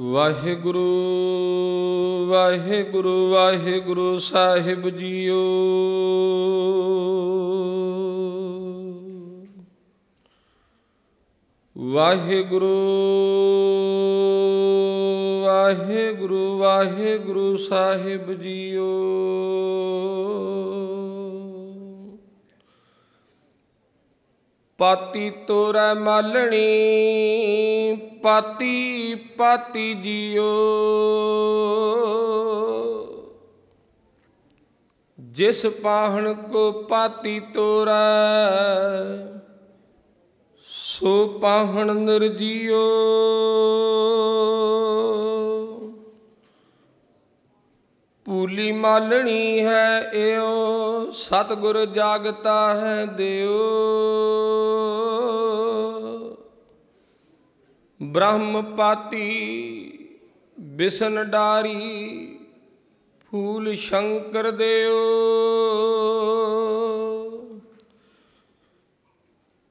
ਵਾਹਿਗੁਰੂ ਵਾਹਿਗੁਰੂ ਵਾਹਿਗੁਰੂ ਸਾਹਿਬ ਜੀਓ ਵਾਹਿਗੁਰੂ ਵਾਹਿਗੁਰੂ ਵਾਹਿਗੁਰੂ ਸਾਹਿਬ ਜੀਓ ਪਾਤੀ ਤੋਰੈ ਮਾਲਣੀ ਪਾਤੀ ਪਾਤੀ ਜਿਉ ਜਿਸ ਪਾਹਣ ਕੋ ਪਾਤੀ ਤੋਰੈ ਸੋ ਪਾਹਣ ਨਿਰਜੀਓ ਪੂਲੀ ਮਾਲਣੀ ਹੈ ਇਉ ਸਤਗੁਰ ਜਾਗਤਾ ਹੈ ਦਿਓ ਬ੍ਰਹਮ ਪਾਤੀ ਬਿਸਨ ਡਾਰੀ ਫੂਲ ਸ਼ੰਕਰ ਦਿਓ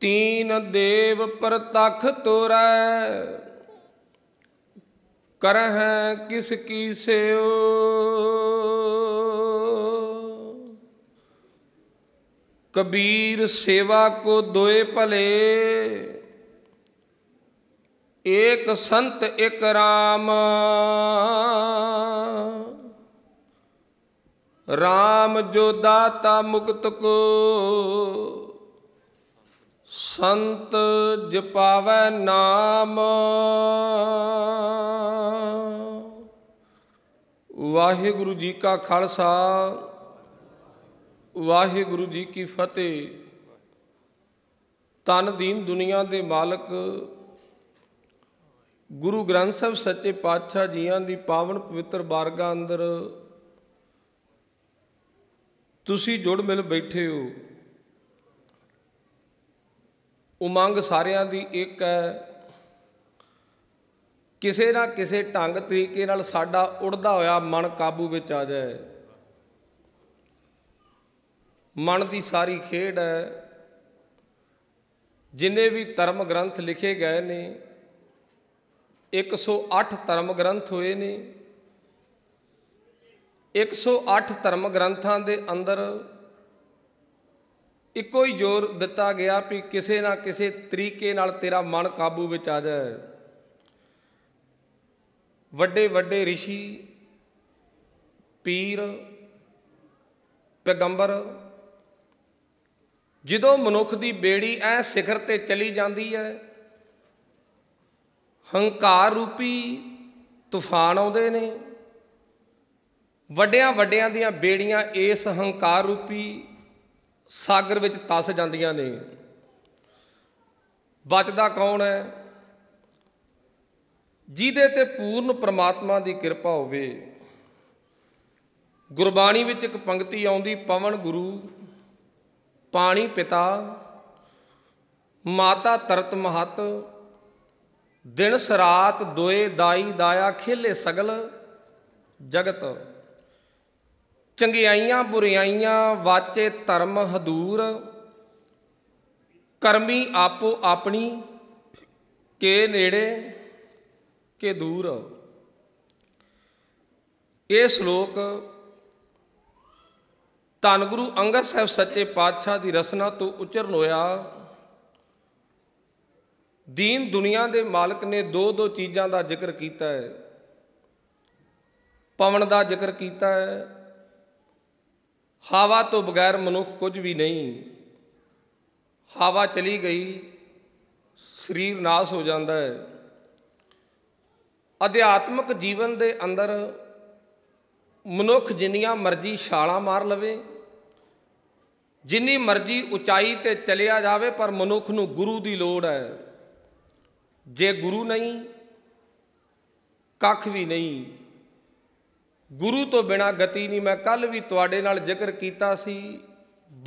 ਤੀਨ ਦੇਵ ਪਰਤਖ ਤੋਰੈ ਕਰਹ ਕਿਸ ਕੀ ਸਿਓ ਕਬੀਰ ਸੇਵਾ ਕੋ ਦੋਏ ਭਲੇ ਏਕ ਸੰਤ ਇਕ ਰਾਮ ਰਾਮ ਜੋ ਦਾਤਾ ਮੁਕਤ ਕੋ ਸੰਤ ਜਪਾਵੈ ਨਾਮ ਵਾਹਿਗੁਰੂ ਜੀ ਕਾ ਖਾਲਸਾ ਵਾਹਿਗੁਰੂ ਜੀ ਕੀ ਫਤਿਹ ਤਨ ਦੀਨ ਦੁਨੀਆ ਦੇ ਮਾਲਕ ਗੁਰੂ ਗ੍ਰੰਥ ਸਾਹਿਬ ਸੱਚੇ ਪਾਤਸ਼ਾਹ ਜੀਆਂ ਦੀ ਪਾਵਨ ਪਵਿੱਤਰ ਬਾਰਗਾ ਅੰਦਰ ਤੁਸੀਂ ਜੁੜ ਮਿਲ ਬੈਠੇ ਹੋ ਉਮੰਗ ਸਾਰਿਆਂ ਦੀ ਇੱਕ ਹੈ ਕਿਸੇ ਨਾ ਕਿਸੇ ਢੰਗ ਤਰੀਕੇ ਨਾਲ ਸਾਡਾ ਉੜਦਾ ਹੋਇਆ ਮਨ ਕਾਬੂ ਵਿੱਚ ਆ ਜਾਏ ਮਨ ਦੀ ਸਾਰੀ ਖੇਡ ਹੈ ਜਿੰਨੇ ਵੀ ਧਰਮ ਗ੍ਰੰਥ ਲਿਖੇ ਗਏ ਨੇ 108 ਧਰਮ ਗ੍ਰੰਥ ਹੋਏ ਨੇ 108 ਧਰਮ ਗ੍ਰੰਥਾਂ ਦੇ ਅੰਦਰ ਇੱਕੋ ਹੀ ਜ਼ੋਰ ਦਿੱਤਾ ਗਿਆ ਵੀ ਕਿਸੇ ਨਾ ਕਿਸੇ ਤਰੀਕੇ ਨਾਲ ਤੇਰਾ ਮਨ ਕਾਬੂ ਵਿੱਚ ਆ ਜਾਏ ਵੱਡੇ ਵੱਡੇ ઋષਿ ਪੀਰ ਪੈਗੰਬਰ ਜਦੋਂ ਮਨੁੱਖ ਦੀ ਬੇੜੀ ਐ ਸਿਖਰ ਤੇ ਚਲੀ ਜਾਂਦੀ ਹੈ ਹੰਕਾਰ ਰੂਪੀ ਤੂਫਾਨ ਆਉਂਦੇ ਨੇ ਵੱਡਿਆਂ ਵੱਡਿਆਂ ਦੀਆਂ ਬੇੜੀਆਂ ਇਸ ਹੰਕਾਰ ਰੂਪੀ ਸਾਗਰ ਵਿੱਚ ਤਸ ਜਾਂਦੀਆਂ ਨੇ ਬਚਦਾ ਕੌਣ ਹੈ ਜਿਹਦੇ ਤੇ ਪੂਰਨ ਪ੍ਰਮਾਤਮਾ ਦੀ ਕਿਰਪਾ ਹੋਵੇ ਗੁਰਬਾਣੀ ਵਿੱਚ ਇੱਕ ਪੰਕਤੀ ਆਉਂਦੀ ਪਵਨ ਗੁਰੂ ਪਾਣੀ ਪਿਤਾ ਮਾਤਾ ਤਰਤ ਮਹਤ ਦਿਨ ਸਰਾਤ ਦੋਏ ਦਾਈ ਦਾਇਆ ਖੇਲੇ ਸਗਲ ਜਗਤ ਚੰਗਿਆਈਆਂ ਬੁਰਿਆਈਆਂ ਵਾਚੇ ਧਰਮ ਹਦੂਰ ਕਰਮੀ ਆਪੋ ਆਪਣੀ ਕੇ ਨੇੜੇ ਕੇ ਦੂਰ ਇਹ ਸ਼ਲੋਕ ਧੰਨ ਗੁਰੂ ਅੰਗਦ ਸਾਹਿਬ ਸੱਚੇ ਪਾਤਸ਼ਾਹ ਦੀ ਰਸਨਾ ਤੋਂ ਉਚਰਨ ਹੋਇਆ ਦੀਨ ਦੁਨੀਆ ਦੇ ਮਾਲਕ ਨੇ ਦੋ ਦੋ ਚੀਜ਼ਾਂ ਦਾ ਜ਼ਿਕਰ ਕੀਤਾ ਹੈ ਪਵਨ ਦਾ ਜ਼ਿਕਰ ਕੀਤਾ ਹੈ ਹਵਾ ਤੋਂ ਬਗੈਰ ਮਨੁੱਖ ਕੁਝ ਵੀ ਨਹੀਂ ਹਵਾ ਚਲੀ ਗਈ ਸਰੀਰ ਨਾਸ ਹੋ ਜਾਂਦਾ ਹੈ ਅਧਿਆਤਮਿਕ ਜੀਵਨ ਦੇ ਅੰਦਰ ਮਨੁੱਖ ਜਿੰਨੀਆਂ ਮਰਜ਼ੀ ਛਾਲਾਂ ਮਾਰ ਲਵੇ ਜਿੰਨੀ ਮਰਜ਼ੀ ਉਚਾਈ ਤੇ ਚਲਿਆ ਜਾਵੇ ਪਰ ਮਨੁੱਖ ਨੂੰ ਗੁਰੂ ਦੀ ਲੋੜ ਹੈ ਜੇ ਗੁਰੂ ਨਹੀਂ ਕੱਖ ਵੀ ਨਹੀਂ ਗੁਰੂ ਤੋਂ ਬਿਨਾ ਗਤੀ ਨਹੀਂ ਮੈਂ ਕੱਲ ਵੀ ਤੁਹਾਡੇ ਨਾਲ ਜ਼ਿਕਰ ਕੀਤਾ ਸੀ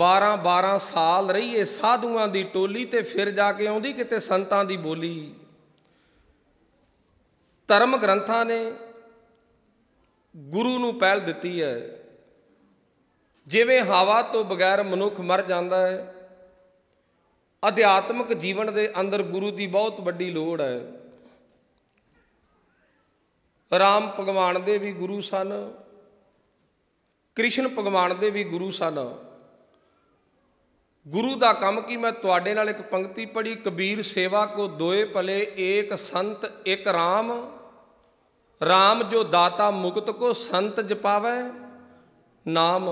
12 12 ਸਾਲ ਰਹੀਏ ਸਾਧੂਆਂ ਦੀ ਟੋਲੀ ਤੇ ਫਿਰ ਜਾ ਕੇ ਆਉਂਦੀ ਕਿਤੇ ਸੰਤਾਂ ਦੀ ਬੋਲੀ ਧਰਮ ਗ੍ਰੰਥਾਂ ਨੇ ਗੁਰੂ ਨੂੰ ਪਹਿਲ ਦਿੱਤੀ ਹੈ ਜਿਵੇਂ ਹਵਾ ਤੋਂ ਬਗੈਰ ਮਨੁੱਖ ਮਰ ਜਾਂਦਾ ਹੈ ਅਧਿਆਤਮਿਕ ਜੀਵਨ ਦੇ ਅੰਦਰ ਗੁਰੂ ਦੀ ਬਹੁਤ ਵੱਡੀ ਲੋੜ ਹੈ ਰਾਮ ਭਗਵਾਨ ਦੇ ਵੀ ਗੁਰੂ ਸਨ ਕ੍ਰਿਸ਼ਨ ਭਗਵਾਨ ਦੇ ਵੀ ਗੁਰੂ ਸਨ ਗੁਰੂ ਦਾ ਕੰਮ ਕੀ ਮੈਂ ਤੁਹਾਡੇ ਨਾਲ ਇੱਕ ਪੰਕਤੀ ਪੜ੍ਹੀ ਕਬੀਰ ਸੇਵਾ ਕੋ ਦੋਏ ਭਲੇ ਏਕ ਸੰਤ ਇੱਕ ਰਾਮ ਰਾਮ ਜੋ ਦਾਤਾ ਮੁਕਤ ਕੋ ਸੰਤ ਜਪਾਵੇ ਨਾਮ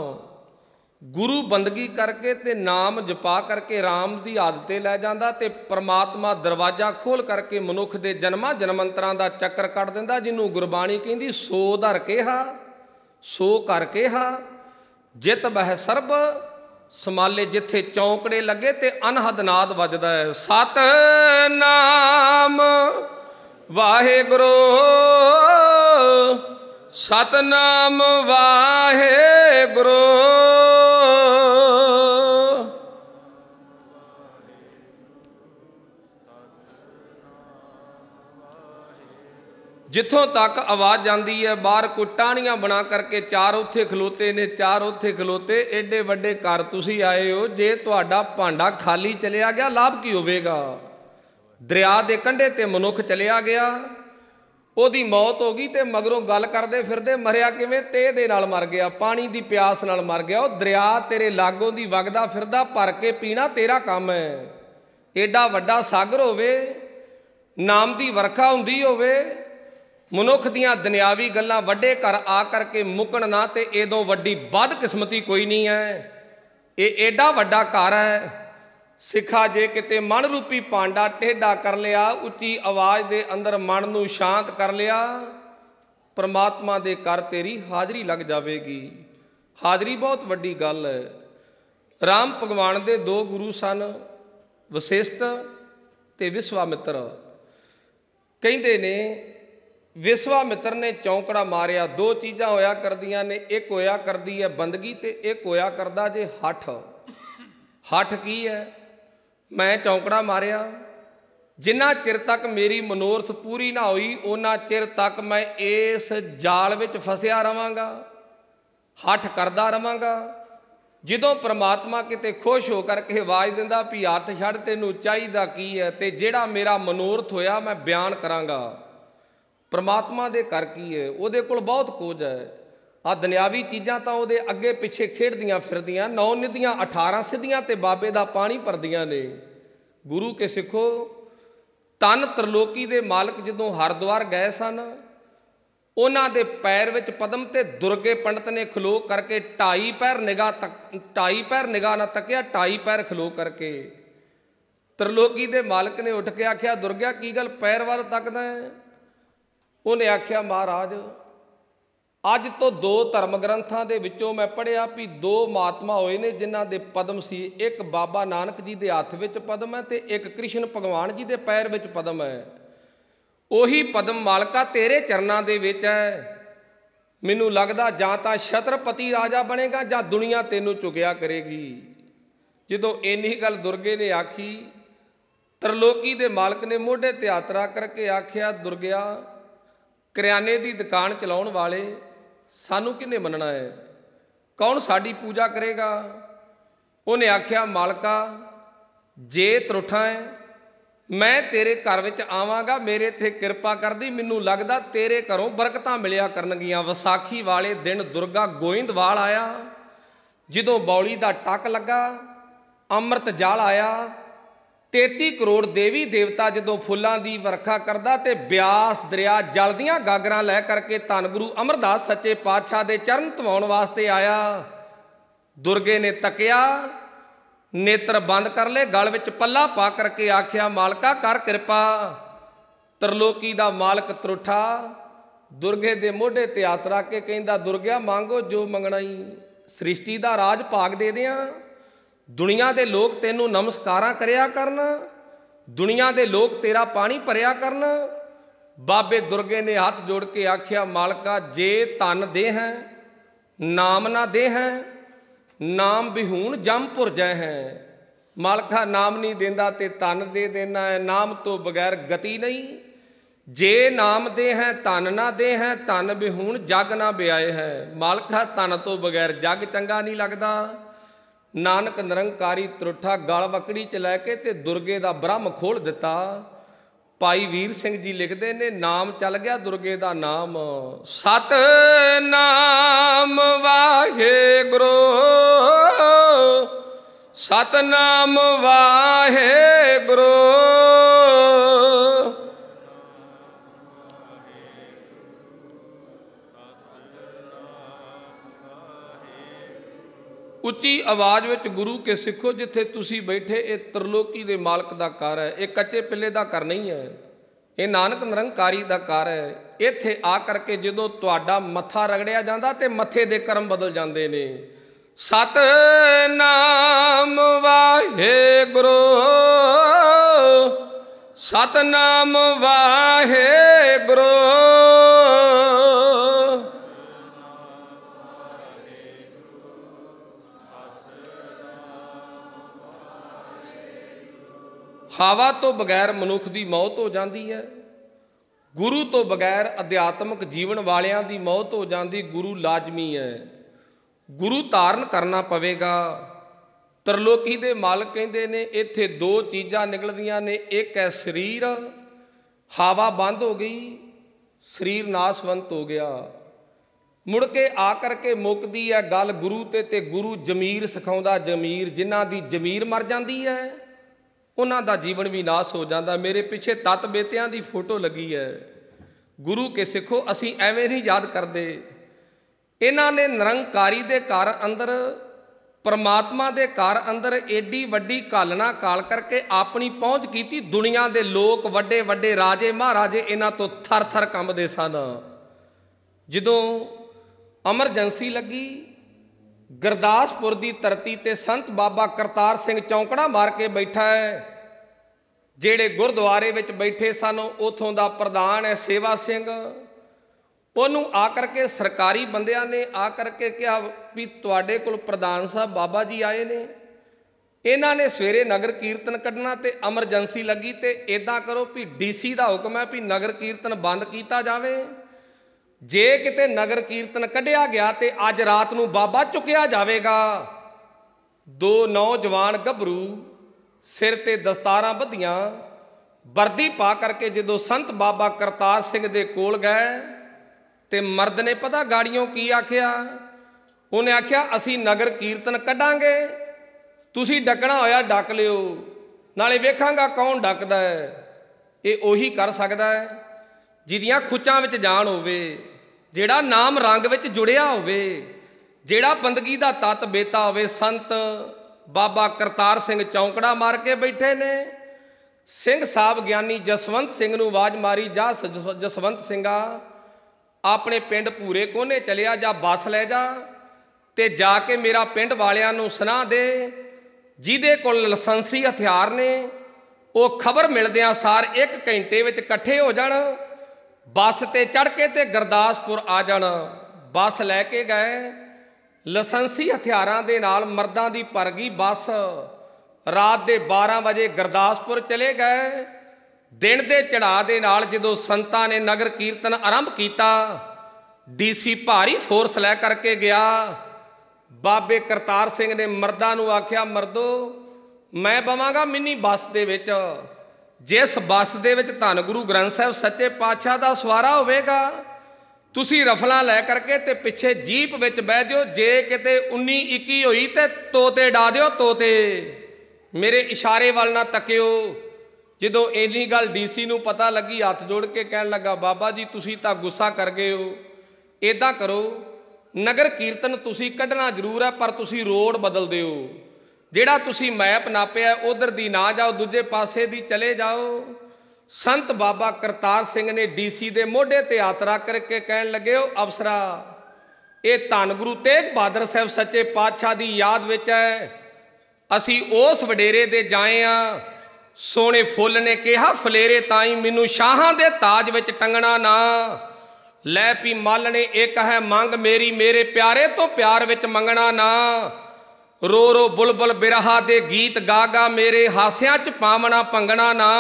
ਗੁਰੂ ਬੰਦਗੀ ਕਰਕੇ ਤੇ ਨਾਮ ਜਪਾ ਕਰਕੇ RAM ਦੀ ਆਦਤੇ ਲੈ ਜਾਂਦਾ ਤੇ ਪ੍ਰਮਾਤਮਾ ਦਰਵਾਜ਼ਾ ਖੋਲ ਕਰਕੇ ਮਨੁੱਖ ਦੇ ਜਨਮਾਂ ਜਨਮੰਤਰਾਂ ਦਾ ਚੱਕਰ ਕੱਢ ਦਿੰਦਾ ਜਿਹਨੂੰ ਗੁਰਬਾਣੀ ਕਹਿੰਦੀ ਸੋ ਧਰ ਕੇ ਹਾ ਸੋ ਕਰਕੇ ਹਾ ਜਿਤ ਬਹਿ ਸਰਬ ਸਮਾਲੇ ਜਿੱਥੇ ਚੌਂਕੜੇ ਲੱਗੇ ਤੇ ਅਨਹਦ ਨਾਦ ਵੱਜਦਾ ਹੈ ਸਤ ਨਾਮ ਵਾਹਿਗੁਰੂ ਸਤ ਨਾਮ ਵਾਹਿਗੁਰੂ ਜਿੱਥੋਂ ਤੱਕ ਆਵਾਜ਼ ਜਾਂਦੀ ਹੈ ਬਾਹਰ ਕੋ ਟਾਣੀਆਂ ਬਣਾ ਕਰਕੇ ਚਾਰ ਉੱਥੇ ਖਲੋਤੇ ਨੇ ਚਾਰ ਉੱਥੇ ਖਲੋਤੇ ਐਡੇ ਵੱਡੇ ਘਰ ਤੁਸੀਂ ਆਏ ਹੋ ਜੇ ਤੁਹਾਡਾ ਭਾਂਡਾ ਖਾਲੀ ਚਲਿਆ ਗਿਆ ਲਾਭ ਕੀ ਹੋਵੇਗਾ ਦਰਿਆ ਦੇ ਕੰਢੇ ਤੇ ਮਨੁੱਖ ਚਲਿਆ ਗਿਆ ਉਹਦੀ ਮੌਤ ਹੋ ਗਈ ਤੇ ਮਗਰੋਂ ਗੱਲ ਕਰਦੇ ਫਿਰਦੇ ਮਰਿਆ ਕਿਵੇਂ ਤੇ ਦੇ ਨਾਲ ਮਰ ਗਿਆ ਪਾਣੀ ਦੀ ਪਿਆਸ ਨਾਲ ਮਰ ਗਿਆ ਉਹ ਦਰਿਆ ਤੇਰੇ ਲਾਗੋਂ ਦੀ ਵਗਦਾ ਫਿਰਦਾ ਭਰ ਕੇ ਪੀਣਾ ਤੇਰਾ ਕੰਮ ਹੈ ਐਡਾ ਵੱਡਾ ਸਾਗਰ ਹੋਵੇ ਨਾਮ ਦੀ ਵਰਖਾ ਹੁੰਦੀ ਹੋਵੇ ਮਨੁੱਖ ਦੀਆਂ ਦੁਨਿਆਵੀ ਗੱਲਾਂ ਵੱਡੇ ਘਰ ਆ ਕਰਕੇ ਮੁਕਣ ਨਾ ਤੇ ਇਹਦੋਂ ਵੱਡੀ ਬਦਕਿਸਮਤੀ ਕੋਈ ਨਹੀਂ ਹੈ ਇਹ ਐਡਾ ਵੱਡਾ ਘਰ ਹੈ ਸਿੱਖਾ ਜੇ ਕਿਤੇ ਮਨ ਰੂਪੀ ਪਾਂਡਾ ਟੇਡਾ ਕਰ ਲਿਆ ਉੱਚੀ ਆਵਾਜ਼ ਦੇ ਅੰਦਰ ਮਨ ਨੂੰ ਸ਼ਾਂਤ ਕਰ ਲਿਆ ਪਰਮਾਤਮਾ ਦੇ ਕਰ ਤੇਰੀ ਹਾਜ਼ਰੀ ਲੱਗ ਜਾਵੇਗੀ ਹਾਜ਼ਰੀ ਬਹੁਤ ਵੱਡੀ ਗੱਲ ਹੈ ਰਾਮ ਭਗਵਾਨ ਦੇ ਦੋ ਗੁਰੂ ਸਨ ਵਿਸ਼ੇਸ਼ਟ ਤੇ ਵਿਸ਼ਵਾਮਿਤਰ ਕਹਿੰਦੇ ਨੇ ਵਿਸਵਾਮਿੱਤਰ ਨੇ ਚੌਂਕੜਾ ਮਾਰਿਆ ਦੋ ਚੀਜ਼ਾਂ ਹੋਇਆ ਕਰਦੀਆਂ ਨੇ ਇੱਕ ਹੋਇਆ ਕਰਦੀ ਹੈ ਬੰਦਗੀ ਤੇ ਇੱਕ ਹੋਇਆ ਕਰਦਾ ਜੇ ਹੱਠ ਹੱਠ ਕੀ ਹੈ ਮੈਂ ਚੌਂਕੜਾ ਮਾਰਿਆ ਜਿੰਨਾ ਚਿਰ ਤੱਕ ਮੇਰੀ ਮਨੋਰਥ ਪੂਰੀ ਨਾ ਹੋਈ ਉਹਨਾਂ ਚਿਰ ਤੱਕ ਮੈਂ ਇਸ ਜਾਲ ਵਿੱਚ ਫਸਿਆ ਰਵਾਂਗਾ ਹੱਠ ਕਰਦਾ ਰਵਾਂਗਾ ਜਦੋਂ ਪ੍ਰਮਾਤਮਾ ਕਿਤੇ ਖੁਸ਼ ਹੋ ਕਰਕੇ ਆਵਾਜ਼ ਦਿੰਦਾ ਵੀ ਹੱਥ ਛੱਡ ਤੈਨੂੰ ਚਾਹੀਦਾ ਕੀ ਹੈ ਤੇ ਜਿਹੜਾ ਮੇਰਾ ਮਨੋਰਥ ਹੋਇਆ ਮੈਂ ਬਿਆਨ ਕਰਾਂਗਾ ਪਰਮਾਤਮਾ ਦੇ ਕਰ ਕੀ ਹੈ ਉਹਦੇ ਕੋਲ ਬਹੁਤ ਕੋਜ ਹੈ ਆ ਦੁਨਿਆਵੀ ਚੀਜ਼ਾਂ ਤਾਂ ਉਹਦੇ ਅੱਗੇ ਪਿੱਛੇ ਖੇਡਦੀਆਂ ਫਿਰਦੀਆਂ ਨੌ ਨਿਧੀਆਂ 18 ਸਿੱਧੀਆਂ ਤੇ ਬਾਬੇ ਦਾ ਪਾਣੀ ਪਰਦੀਆਂ ਨੇ ਗੁਰੂ ਕੇ ਸਿੱਖੋ ਤਨ ਤ੍ਰਿਲੋਕੀ ਦੇ ਮਾਲਕ ਜਦੋਂ ਹਰਦੁਆਰ ਗਏ ਸਨ ਉਹਨਾਂ ਦੇ ਪੈਰ ਵਿੱਚ ਪਦਮ ਤੇ ਦੁਰਗੇ ਪੰਡਤ ਨੇ ਖਲੋ ਕਰਕੇ ਢਾਈ ਪੈਰ ਨਿਗਾ ਤੱਕ ਢਾਈ ਪੈਰ ਨਿਗਾ ਨਾ ਤੱਕਿਆ ਢਾਈ ਪੈਰ ਖਲੋ ਕਰਕੇ ਤ੍ਰਿਲੋਕੀ ਦੇ ਮਾਲਕ ਨੇ ਉੱਠ ਕੇ ਆਖਿਆ ਦੁਰਗਿਆ ਕੀ ਗੱਲ ਪੈਰ ਵੱਲ ਤੱਕਦਾ ਹੈ ਉਹਨੇ ਆਖਿਆ ਮਹਾਰਾਜ ਅੱਜ ਤੋਂ ਦੋ ਧਰਮ ਗ੍ਰੰਥਾਂ ਦੇ ਵਿੱਚੋਂ ਮੈਂ ਪੜਿਆ ਵੀ ਦੋ ਮਾਤਮਾ ਹੋਏ ਨੇ ਜਿਨ੍ਹਾਂ ਦੇ ਪਦਮ ਸੀ ਇੱਕ ਬਾਬਾ ਨਾਨਕ ਜੀ ਦੇ ਹੱਥ ਵਿੱਚ ਪਦਮ ਹੈ ਤੇ ਇੱਕ ਕ੍ਰਿਸ਼ਨ ਭਗਵਾਨ ਜੀ ਦੇ ਪੈਰ ਵਿੱਚ ਪਦਮ ਹੈ ਉਹੀ ਪਦਮ ਮਾਲਕਾ ਤੇਰੇ ਚਰਨਾਂ ਦੇ ਵਿੱਚ ਹੈ ਮੈਨੂੰ ਲੱਗਦਾ ਜਾਂ ਤਾਂ ਛਤਰਪਤੀ ਰਾਜਾ ਬਣੇਗਾ ਜਾਂ ਦੁਨੀਆ ਤੈਨੂੰ ਚੁਗਿਆ ਕਰੇਗੀ ਜਦੋਂ ਇੰਨੀ ਗੱਲ ਦੁਰਗੇ ਨੇ ਆਖੀ ਤਰਲੋਕੀ ਦੇ ਮਾਲਕ ਨੇ ਮੋਢੇ ਤੇ ਆਤਰਾ ਕਰਕੇ ਆਖਿਆ ਦੁਰਗਿਆ ਕਰਿਆਨੇ ਦੀ ਦੁਕਾਨ ਚਲਾਉਣ ਵਾਲੇ ਸਾਨੂੰ ਕਿਹਨੇ ਮੰਨਣਾ ਹੈ ਕੌਣ ਸਾਡੀ ਪੂਜਾ ਕਰੇਗਾ ਉਹਨੇ ਆਖਿਆ ਮਾਲਕਾ ਜੇ ਤਰੁੱਠਾ ਹੈ ਮੈਂ ਤੇਰੇ ਘਰ ਵਿੱਚ ਆਵਾਂਗਾ ਮੇਰੇ ਤੇ ਕਿਰਪਾ ਕਰਦੀ ਮੈਨੂੰ ਲੱਗਦਾ ਤੇਰੇ ਘਰੋਂ ਬਰਕਤਾਂ ਮਿਲਿਆ ਕਰਨਗੀਆਂ ਵਿਸਾਖੀ ਵਾਲੇ ਦਿਨ ਦੁਰਗਾ ਗੋਇੰਦਵਾਲ ਆਇਆ ਜਦੋਂ ਬੌਲੀ ਦਾ ਟੱਕ ਲੱਗਾ ਅੰਮ੍ਰਿਤ ਜਲ ਆਇਆ 33 ਕਰੋੜ ਦੇਵੀ ਦੇਵਤਾ ਜਦੋਂ ਫੁੱਲਾਂ ਦੀ ਵਰਖਾ ਕਰਦਾ ਤੇ ਬਿਆਸ ਦਰਿਆ ਜਲਦੀਆਂ ਗਾਗਰਾਂ ਲੈ ਕਰਕੇ ਧੰਨ ਗੁਰੂ ਅਮਰਦਾਸ ਸੱਚੇ ਪਾਤਸ਼ਾਹ ਦੇ ਚਰਨ ਧਵਾਉਣ ਵਾਸਤੇ ਆਇਆ ਦੁਰਗੇ ਨੇ ਤੱਕਿਆ ਨੇਤਰ ਬੰਦ ਕਰ ਲੇ ਗਲ ਵਿੱਚ ਪੱਲਾ ਪਾ ਕਰਕੇ ਆਖਿਆ ਮਾਲਕਾ ਕਰ ਕਿਰਪਾ ਤਰਲੋਕੀ ਦਾ ਮਾਲਕ ਤਰੁਠਾ ਦੁਰਗੇ ਦੇ ਮੋਢੇ ਤੇ ਆਤਰਾ ਕੇ ਕਹਿੰਦਾ ਦੁਰਗਿਆ ਮੰਗੋ ਜੋ ਮੰਗਣਾ ਹੀ ਸ੍ਰਿਸ਼ਟੀ ਦਾ ਰਾਜ ਭਾਗ ਦੇ ਦਿਆਂ ਦੁਨੀਆ ਦੇ ਲੋਕ ਤੈਨੂੰ ਨਮਸਕਾਰਾਂ ਕਰਿਆ ਕਰਨ ਦੁਨੀਆ ਦੇ ਲੋਕ ਤੇਰਾ ਪਾਣੀ ਭਰਿਆ ਕਰਨ ਬਾਬੇ ਦੁਰਗੇ ਨੇ ਹੱਥ ਜੋੜ ਕੇ ਆਖਿਆ ਮਾਲਕਾ ਜੇ ਤਨ ਦੇ ਹੈ ਨਾਮ ਨਾ ਦੇ ਹੈ ਨਾਮ ਬਿਹੂਣ ਜੰਮਪੁਰ ਜੈ ਹੈ ਮਾਲਕਾ ਨਾਮ ਨਹੀਂ ਦਿੰਦਾ ਤੇ ਤਨ ਦੇ ਦੇਣਾ ਹੈ ਨਾਮ ਤੋਂ ਬਗੈਰ ਗਤੀ ਨਹੀਂ ਜੇ ਨਾਮ ਦੇ ਹੈ ਤਨ ਨਾ ਦੇ ਹੈ ਤਨ ਬਿਹੂਣ ਜਗ ਨਾ ਬਿਆਏ ਹੈ ਮਾਲਕਾ ਤਨ ਤੋਂ ਬਗੈਰ ਜਗ ਚੰਗਾ ਨਹੀਂ ਲੱਗਦਾ ਨਾਨਕ ਨਿਰੰਕਾਰੀ ਤਰੁੱਠਾ ਗਲ ਵਕੜੀ ਚ ਲੈ ਕੇ ਤੇ ਦੁਰਗੇ ਦਾ ਬ੍ਰਹਮ ਖੋਲ ਦਿੱਤਾ ਭਾਈ ਵੀਰ ਸਿੰਘ ਜੀ ਲਿਖਦੇ ਨੇ ਨਾਮ ਚੱਲ ਗਿਆ ਦੁਰਗੇ ਦਾ ਨਾਮ ਸਤ ਨਾਮ ਵਾਹਿਗੁਰੂ ਸਤ ਨਾਮ ਵਾਹਿਗੁਰੂ ਉੱਚੀ ਆਵਾਜ਼ ਵਿੱਚ ਗੁਰੂ ਕੇ ਸਿੱਖੋ ਜਿੱਥੇ ਤੁਸੀਂ ਬੈਠੇ ਇਹ ਤਰਲੋਕੀ ਦੇ ਮਾਲਕ ਦਾ ਘਰ ਹੈ ਇਹ ਕੱਚੇ ਪਿੱਲੇ ਦਾ ਘਰ ਨਹੀਂ ਹੈ ਇਹ ਨਾਨਕ ਨਿਰੰਕਾਰੀ ਦਾ ਘਰ ਹੈ ਇੱਥੇ ਆ ਕਰਕੇ ਜਦੋਂ ਤੁਹਾਡਾ ਮੱਥਾ ਰਗੜਿਆ ਜਾਂਦਾ ਤੇ ਮੱਥੇ ਦੇ ਕਰਮ ਬਦਲ ਜਾਂਦੇ ਨੇ ਸਤ ਨਾਮ ਵਾਹਿਗੁਰੂ ਸਤ ਨਾਮ ਵਾਹਿਗੁਰੂ ਹਵਾ ਤੋਂ ਬਗੈਰ ਮਨੁੱਖ ਦੀ ਮੌਤ ਹੋ ਜਾਂਦੀ ਹੈ ਗੁਰੂ ਤੋਂ ਬਗੈਰ ਅਧਿਆਤਮਿਕ ਜੀਵਨ ਵਾਲਿਆਂ ਦੀ ਮੌਤ ਹੋ ਜਾਂਦੀ ਗੁਰੂ ਲਾਜ਼ਮੀ ਹੈ ਗੁਰੂ ਧਾਰਨ ਕਰਨਾ ਪਵੇਗਾ ਤਰਲੋਕੀ ਦੇ ਮਾਲਕ ਕਹਿੰਦੇ ਨੇ ਇੱਥੇ ਦੋ ਚੀਜ਼ਾਂ ਨਿਕਲਦੀਆਂ ਨੇ ਇੱਕ ਹੈ ਸਰੀਰ ਹਵਾ ਬੰਦ ਹੋ ਗਈ ਸਰੀਰ ਨਾਸਵੰਤ ਹੋ ਗਿਆ ਮੁੜ ਕੇ ਆ ਕਰਕੇ ਮੁਕਦੀ ਹੈ ਗੱਲ ਗੁਰੂ ਤੇ ਤੇ ਗੁਰੂ ਜਮੀਰ ਸਿਖਾਉਂਦਾ ਜਮੀਰ ਜਿਨ੍ਹਾਂ ਦੀ ਜਮੀਰ ਮਰ ਜਾਂਦੀ ਹੈ ਉਹਨਾਂ ਦਾ ਜੀਵਨ ਵੀ ਨਾਸ ਹੋ ਜਾਂਦਾ ਮੇਰੇ ਪਿੱਛੇ ਤਤ ਬੇਤਿਆਂ ਦੀ ਫੋਟੋ ਲੱਗੀ ਹੈ ਗੁਰੂ ਕੇ ਸਿੱਖੋ ਅਸੀਂ ਐਵੇਂ ਨਹੀਂ ਯਾਦ ਕਰਦੇ ਇਹਨਾਂ ਨੇ ਨਿਰੰਕਾਰੀ ਦੇ ਘਰ ਅੰਦਰ ਪਰਮਾਤਮਾ ਦੇ ਘਰ ਅੰਦਰ ਏਡੀ ਵੱਡੀ ਕਾਲਣਾ ਕਾਲ ਕਰਕੇ ਆਪਣੀ ਪਹੁੰਚ ਕੀਤੀ ਦੁਨੀਆ ਦੇ ਲੋਕ ਵੱਡੇ ਵੱਡੇ ਰਾਜੇ ਮਹਾਰਾਜੇ ਇਹਨਾਂ ਤੋਂ ਥਰ-ਥਰ ਕੰਬਦੇ ਸਨ ਜਦੋਂ ਐਮਰਜੈਂਸੀ ਲੱਗੀ ਗਰਦਾਸਪੁਰ ਦੀ ਧਰਤੀ ਤੇ ਸੰਤ ਬਾਬਾ ਕਰਤਾਰ ਸਿੰਘ ਚੌਂਕੜਾ ਮਾਰ ਕੇ ਬੈਠਾ ਹੈ ਜਿਹੜੇ ਗੁਰਦੁਆਰੇ ਵਿੱਚ ਬੈਠੇ ਸਨ ਉਥੋਂ ਦਾ ਪ੍ਰਧਾਨ ਹੈ ਸੇਵਾ ਸਿੰਘ ਉਹਨੂੰ ਆ ਕਰਕੇ ਸਰਕਾਰੀ ਬੰਦਿਆਂ ਨੇ ਆ ਕਰਕੇ ਕਿਹਾ ਵੀ ਤੁਹਾਡੇ ਕੋਲ ਪ੍ਰਧਾਨ ਸਾਹਿਬ ਬਾਬਾ ਜੀ ਆਏ ਨੇ ਇਹਨਾਂ ਨੇ ਸਵੇਰੇ ਨਗਰ ਕੀਰਤਨ ਕੱਢਣਾ ਤੇ ਐਮਰਜੈਂਸੀ ਲੱਗੀ ਤੇ ਇਦਾਂ ਕਰੋ ਵੀ ਡੀਸੀ ਦਾ ਹੁਕਮ ਹੈ ਵੀ ਨਗਰ ਕੀਰਤਨ ਬੰਦ ਕੀਤਾ ਜਾਵੇ ਜੇ ਕਿਤੇ ਨਗਰ ਕੀਰਤਨ ਕੱਢਿਆ ਗਿਆ ਤੇ ਅੱਜ ਰਾਤ ਨੂੰ ਬਾਬਾ ਚੁੱਕਿਆ ਜਾਵੇਗਾ ਦੋ ਨੌਜਵਾਨ ਗੱਭਰੂ ਸਿਰ ਤੇ ਦਸਤਾਰਾਂ ਬੱਧੀਆਂ ਵਰਦੀ ਪਾ ਕਰਕੇ ਜਦੋਂ ਸੰਤ ਬਾਬਾ ਕਰਤਾਰ ਸਿੰਘ ਦੇ ਕੋਲ ਗਏ ਤੇ ਮਰਦ ਨੇ ਪਤਾ ਗਾੜੀਆਂ ਕੀ ਆਖਿਆ ਉਹਨੇ ਆਖਿਆ ਅਸੀਂ ਨਗਰ ਕੀਰਤਨ ਕੱਢਾਂਗੇ ਤੁਸੀਂ ਡੱਕਣਾ ਹੋਇਆ ਡੱਕ ਲਿਓ ਨਾਲੇ ਵੇਖਾਂਗਾ ਕੌਣ ਡੱਕਦਾ ਹੈ ਇਹ ਉਹੀ ਕਰ ਸਕਦਾ ਹੈ ਜਿਹਦੀਆਂ ਖੁੱਚਾਂ ਵਿੱਚ ਜਾਣ ਹੋਵੇ ਜਿਹੜਾ ਨਾਮ ਰੰਗ ਵਿੱਚ ਜੁੜਿਆ ਹੋਵੇ ਜਿਹੜਾ ਬੰਦਗੀ ਦਾ ਤਤ ਬੇਤਾ ਹੋਵੇ ਸੰਤ ਬਾਬਾ ਕਰਤਾਰ ਸਿੰਘ ਚੌਂਕੜਾ ਮਾਰ ਕੇ ਬੈਠੇ ਨੇ ਸਿੰਘ ਸਾਹਿਬ ਗਿਆਨੀ ਜਸਵੰਤ ਸਿੰਘ ਨੂੰ ਆਵਾਜ਼ ਮਾਰੀ ਜਾ ਜਸਵੰਤ ਸਿੰਘਾ ਆਪਣੇ ਪਿੰਡ ਪੂਰੇ ਕੋਨੇ ਚਲਿਆ ਜਾ ਬੱਸ ਲੈ ਜਾ ਤੇ ਜਾ ਕੇ ਮੇਰਾ ਪਿੰਡ ਵਾਲਿਆਂ ਨੂੰ ਸੁਣਾ ਦੇ ਜਿਹਦੇ ਕੋਲ ਲਾਇਸੈਂਸੀ ਹਥਿਆਰ ਨੇ ਉਹ ਖਬਰ ਮਿਲਦਿਆਂ ਸਾਰ ਇੱਕ ਘੰਟੇ ਵਿੱਚ ਇਕੱਠੇ ਹੋ ਜਾਣ ਬੱਸ ਤੇ ਚੜ ਕੇ ਤੇ ਗਰਦਾਸਪੁਰ ਆ ਜਾਣ ਬੱਸ ਲੈ ਕੇ ਗਏ ਲਾਇਸੈਂਸੀ ਹਥਿਆਰਾਂ ਦੇ ਨਾਲ ਮਰਦਾਂ ਦੀ ਪਰ ਗਈ ਬੱਸ ਰਾਤ ਦੇ 12 ਵਜੇ ਗਰਦਾਸਪੁਰ ਚਲੇ ਗਏ ਦਿਨ ਦੇ ਚੜਾ ਦੇ ਨਾਲ ਜਦੋਂ ਸੰਤਾਂ ਨੇ ਨਗਰ ਕੀਰਤਨ ਆਰੰਭ ਕੀਤਾ ਡੀਸੀ ਭਾਰੀ ਫੋਰਸ ਲੈ ਕਰਕੇ ਗਿਆ ਬਾਬੇ ਕਰਤਾਰ ਸਿੰਘ ਨੇ ਮਰਦਾਂ ਨੂੰ ਆਖਿਆ ਮਰਦੋ ਮੈਂ ਬਵਾਂਗਾ ਮਿੰਨੀ ਬੱਸ ਦੇ ਵਿੱਚ ਜਿਸ ਬੱਸ ਦੇ ਵਿੱਚ ਧੰਗੁਰੂ ਗ੍ਰੰਥ ਸਾਹਿਬ ਸੱਚੇ ਪਾਤਸ਼ਾਹ ਦਾ ਸਵਾਰਾ ਹੋਵੇਗਾ ਤੁਸੀਂ ਰਫਲਾਂ ਲੈ ਕਰਕੇ ਤੇ ਪਿੱਛੇ ਜੀਪ ਵਿੱਚ ਬਹਿ ਜਿਓ ਜੇ ਕਿਤੇ 19 21 ਹੋਈ ਤੇ ਤੋਤੇ ਡਾ ਦਿਓ ਤੋਤੇ ਮੇਰੇ ਇਸ਼ਾਰੇ ਵੱਲ ਨਾ ਤੱਕਿਓ ਜਦੋਂ ਇੰਨੀ ਗੱਲ ਡੀਸੀ ਨੂੰ ਪਤਾ ਲੱਗੀ ਹੱਥ ਜੋੜ ਕੇ ਕਹਿਣ ਲੱਗਾ ਬਾਬਾ ਜੀ ਤੁਸੀਂ ਤਾਂ ਗੁੱਸਾ ਕਰ ਗਏ ਹੋ ਇਦਾਂ ਕਰੋ ਨਗਰ ਕੀਰਤਨ ਤੁਸੀਂ ਕੱਢਣਾ ਜ਼ਰੂਰ ਹੈ ਪਰ ਤੁਸੀਂ ਰੋਡ ਬਦਲ ਦਿਓ ਜਿਹੜਾ ਤੁਸੀਂ ਮੈਪ ਨਾਪਿਆ ਉਧਰ ਦੀ ਨਾ ਜਾਓ ਦੂਜੇ ਪਾਸੇ ਦੀ ਚਲੇ ਜਾਓ ਸੰਤ ਬਾਬਾ ਕਰਤਾਰ ਸਿੰਘ ਨੇ ਡੀਸੀ ਦੇ ਮੋਢੇ ਤੇ ਯਾਤਰਾ ਕਰਕੇ ਕਹਿਣ ਲੱਗੇ ਉਹ ਅਫਸਰਾ ਇਹ ਧੰਨ ਗੁਰੂ ਤੇਗ ਬਹਾਦਰ ਸਾਹਿਬ ਸੱਚੇ ਪਾਤਸ਼ਾਹ ਦੀ ਯਾਦ ਵਿੱਚ ਹੈ ਅਸੀਂ ਉਸ ਵਡੇਰੇ ਦੇ ਜਾਏ ਆ ਸੋਹਣੇ ਫੁੱਲ ਨੇ ਕਿਹਾ ਫਲੇਰੇ ਤਾਂ ਹੀ ਮੈਨੂੰ ਸ਼ਾਹਾਂ ਦੇ ਤਾਜ ਵਿੱਚ ਟੰਗਣਾ ਨਾ ਲੈ ਪੀ ਮਾਲਣੇ ਇੱਕ ਹੈ ਮੰਗ ਮੇਰੀ ਮੇਰੇ ਪਿਆਰੇ ਤੋਂ ਪਿਆਰ ਵਿੱਚ ਮੰਗਣਾ ਨਾ ਰੋ ਰੋ ਬੁਲਬੁਲ ਬਿਰਹਾ ਦੇ ਗੀਤ ਗਾਗਾ ਮੇਰੇ ਹਾਸਿਆਂ 'ਚ ਪਾਵਣਾ ਪੰਗਣਾ ਨਾ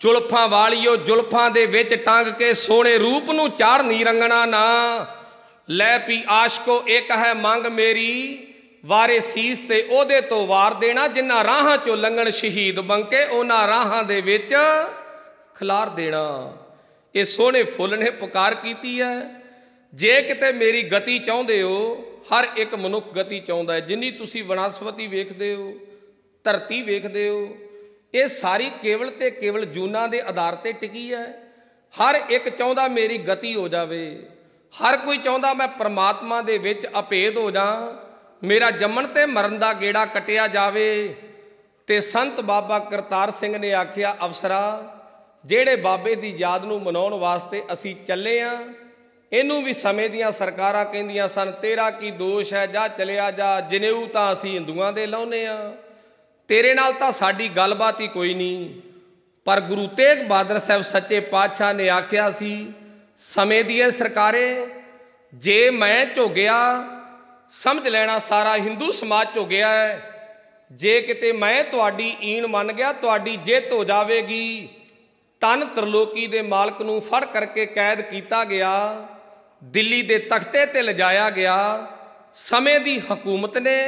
ਚੁਲਫਾਂ ਵਾਲਿਓ ਜੁਲਫਾਂ ਦੇ ਵਿੱਚ ਟੰਗ ਕੇ ਸੋਹਣੇ ਰੂਪ ਨੂੰ ਚਾਰ ਨੀ ਰੰਗਣਾ ਨਾ ਲੈ ਪੀ ਆਸ਼ਕੋ ਇੱਕ ਹੈ ਮੰਗ ਮੇਰੀ ਵਾਰੇ ਸੀਸ ਤੇ ਉਹਦੇ ਤੋਂ ਵਾਰ ਦੇਣਾ ਜਿਨ੍ਹਾਂ ਰਾਹਾਂ ਚੋਂ ਲੰਘਣ ਸ਼ਹੀਦ ਬੰਕੇ ਉਹਨਾਂ ਰਾਹਾਂ ਦੇ ਵਿੱਚ ਖਲਾਰ ਦੇਣਾ ਇਹ ਸੋਹਣੇ ਫੁੱਲ ਨੇ ਪੁਕਾਰ ਕੀਤੀ ਹੈ ਜੇ ਕਿਤੇ ਮੇਰੀ ਗਤੀ ਚਾਹੁੰਦੇ ਹੋ ਹਰ ਇੱਕ ਮਨੁੱਖ ਗਤੀ ਚਾਹੁੰਦਾ ਹੈ ਜਿੰਨੀ ਤੁਸੀਂ ਵਨਸਪਤੀ ਵੇਖਦੇ ਹੋ ਧਰਤੀ ਵੇਖਦੇ ਹੋ ਇਹ ਸਾਰੀ ਕੇਵਲ ਤੇ ਕੇਵਲ ਜੂਨਾ ਦੇ ਆਧਾਰ ਤੇ ਟਿਕੀ ਹੈ ਹਰ ਇੱਕ ਚਾਹੁੰਦਾ ਮੇਰੀ ਗਤੀ ਹੋ ਜਾਵੇ ਹਰ ਕੋਈ ਚਾਹੁੰਦਾ ਮੈਂ ਪ੍ਰਮਾਤਮਾ ਦੇ ਵਿੱਚ ਅਪੇਦ ਹੋ ਜਾ ਮੇਰਾ ਜੰਮਣ ਤੇ ਮਰਨ ਦਾ ਗੇੜਾ ਕਟਿਆ ਜਾਵੇ ਤੇ ਸੰਤ ਬਾਬਾ ਕਰਤਾਰ ਸਿੰਘ ਨੇ ਆਖਿਆ ਅਫਸਰਾ ਜਿਹੜੇ ਬਾਬੇ ਦੀ ਯਾਦ ਨੂੰ ਮਨਾਉਣ ਵਾਸਤੇ ਅਸੀਂ ਚੱਲੇ ਆਂ ਇਹਨੂੰ ਵੀ ਸਮੇਂ ਦੀਆਂ ਸਰਕਾਰਾਂ ਕਹਿੰਦੀਆਂ ਸਨ ਤੇਰਾ ਕੀ ਦੋਸ਼ ਹੈ ਜਾ ਚਲਿਆ ਜਾ ਜਨੇਊ ਤਾਂ ਅਸੀਂ ਹਿੰਦੂਆਂ ਦੇ ਲਾਉਨੇ ਆਂ ਤੇਰੇ ਨਾਲ ਤਾਂ ਸਾਡੀ ਗੱਲਬਾਤ ਹੀ ਕੋਈ ਨਹੀਂ ਪਰ ਗੁਰੂ ਤੇਗ ਬਹਾਦਰ ਸਾਹਿਬ ਸੱਚੇ ਪਾਤਸ਼ਾਹ ਨੇ ਆਖਿਆ ਸੀ ਸਮੇਂ ਦੀ ਸਰਕਾਰੇ ਜੇ ਮੈਂ ਝੋਗਿਆ ਸਮਝ ਲੈਣਾ ਸਾਰਾ ਹਿੰਦੂ ਸਮਾਜ ਝੋਗਿਆ ਹੈ ਜੇ ਕਿਤੇ ਮੈਂ ਤੁਹਾਡੀ ਈਨ ਮੰਨ ਗਿਆ ਤੁਹਾਡੀ ਜਿੱਤ ਹੋ ਜਾਵੇਗੀ ਤਨ ਤਰਲੋਕੀ ਦੇ ਮਾਲਕ ਨੂੰ ਫੜ ਕਰਕੇ ਕੈਦ ਕੀਤਾ ਗਿਆ ਦਿੱਲੀ ਦੇ ਤਖਤੇ ਤੇ ਲਜਾਇਆ ਗਿਆ ਸਮੇਂ ਦੀ ਹਕੂਮਤ ਨੇ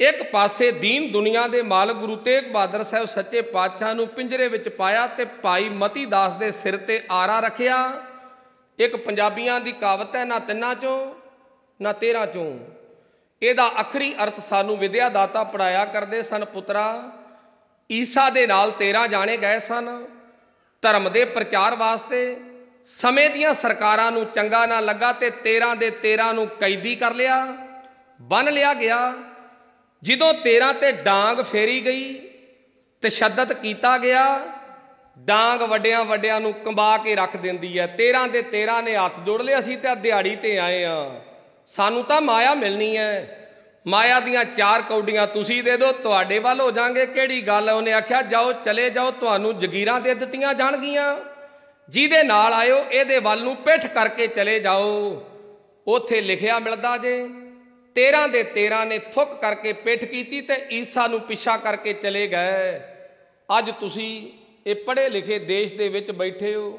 ਇੱਕ ਪਾਸੇ ਦੀਨ ਦੁਨੀਆ ਦੇ ਮਾਲਕ ਗੁਰੂ ਤੇਗ ਬਹਾਦਰ ਸਾਹਿਬ ਸੱਚੇ ਪਾਤਸ਼ਾਹ ਨੂੰ ਪਿੰਜਰੇ ਵਿੱਚ ਪਾਇਆ ਤੇ ਭਾਈ ਮਤੀ ਦਾਸ ਦੇ ਸਿਰ ਤੇ ਆਰਾ ਰੱਖਿਆ ਇੱਕ ਪੰਜਾਬੀਆਂ ਦੀ ਕਾਵਤ ਹੈ ਨਾ ਤਿੰਨਾਂ ਚੋਂ ਨਾ 13 ਚੋਂ ਇਹਦਾ ਅਖਰੀ ਅਰਥ ਸਾਨੂੰ ਵਿਦਿਆ ਦਾਤਾ ਪੜਾਇਆ ਕਰਦੇ ਸਨ ਪੁੱਤਰਾ ਈਸਾ ਦੇ ਨਾਲ 13 ਜਾਣੇ ਗਏ ਸਨ ਧਰਮ ਦੇ ਪ੍ਰਚਾਰ ਵਾਸਤੇ ਸਮੇਂ ਦੀਆਂ ਸਰਕਾਰਾਂ ਨੂੰ ਚੰਗਾ ਨਾ ਲੱਗਾ ਤੇ 13 ਦੇ 13 ਨੂੰ ਕੈਦੀ ਕਰ ਲਿਆ ਬੰਨ ਲਿਆ ਗਿਆ ਜਦੋਂ 13 ਤੇ ਡਾਂਗ ਫੇਰੀ ਗਈ ਤਸ਼ੱਦਦ ਕੀਤਾ ਗਿਆ ਡਾਂਗ ਵੱਡਿਆਂ ਵੱਡਿਆਂ ਨੂੰ ਕੰਬਾ ਕੇ ਰੱਖ ਦਿੰਦੀ ਐ 13 ਦੇ 13 ਨੇ ਹੱਥ ਜੋੜ ਲਿਆ ਸੀ ਤੇ ਦਿਹਾੜੀ ਤੇ ਆਏ ਆ ਸਾਨੂੰ ਤਾਂ ਮਾਇਆ ਮਿਲਣੀ ਐ ਮਾਇਆ ਦੀਆਂ ਚਾਰ ਕੌਡੀਆਂ ਤੁਸੀਂ ਦੇ ਦਿਓ ਤੁਹਾਡੇ ਵੱਲ ਹੋ ਜਾਾਂਗੇ ਕਿਹੜੀ ਗੱਲ ਉਹਨੇ ਆਖਿਆ ਜਾਓ ਚਲੇ ਜਾਓ ਤੁਹਾਨੂੰ ਜਗੀਰਾਂ ਦੇ ਦਿੱਤੀਆਂ ਜਾਣਗੀਆਂ ਜਿਹਦੇ ਨਾਲ ਆਇਓ ਇਹਦੇ ਵੱਲ ਨੂੰ ਪਿੱਠ ਕਰਕੇ ਚਲੇ ਜਾਓ ਉਥੇ ਲਿਖਿਆ ਮਿਲਦਾ ਜੇ 13 ਦੇ 13 ਨੇ ਥੁੱਕ ਕਰਕੇ ਪਿੱਠ ਕੀਤੀ ਤੇ ਈਸਾ ਨੂੰ ਪਿੱਛਾ ਕਰਕੇ ਚਲੇ ਗਏ ਅੱਜ ਤੁਸੀਂ ਇਹ ਪੜ੍ਹੇ ਲਿਖੇ ਦੇਸ਼ ਦੇ ਵਿੱਚ ਬੈਠੇ ਹੋ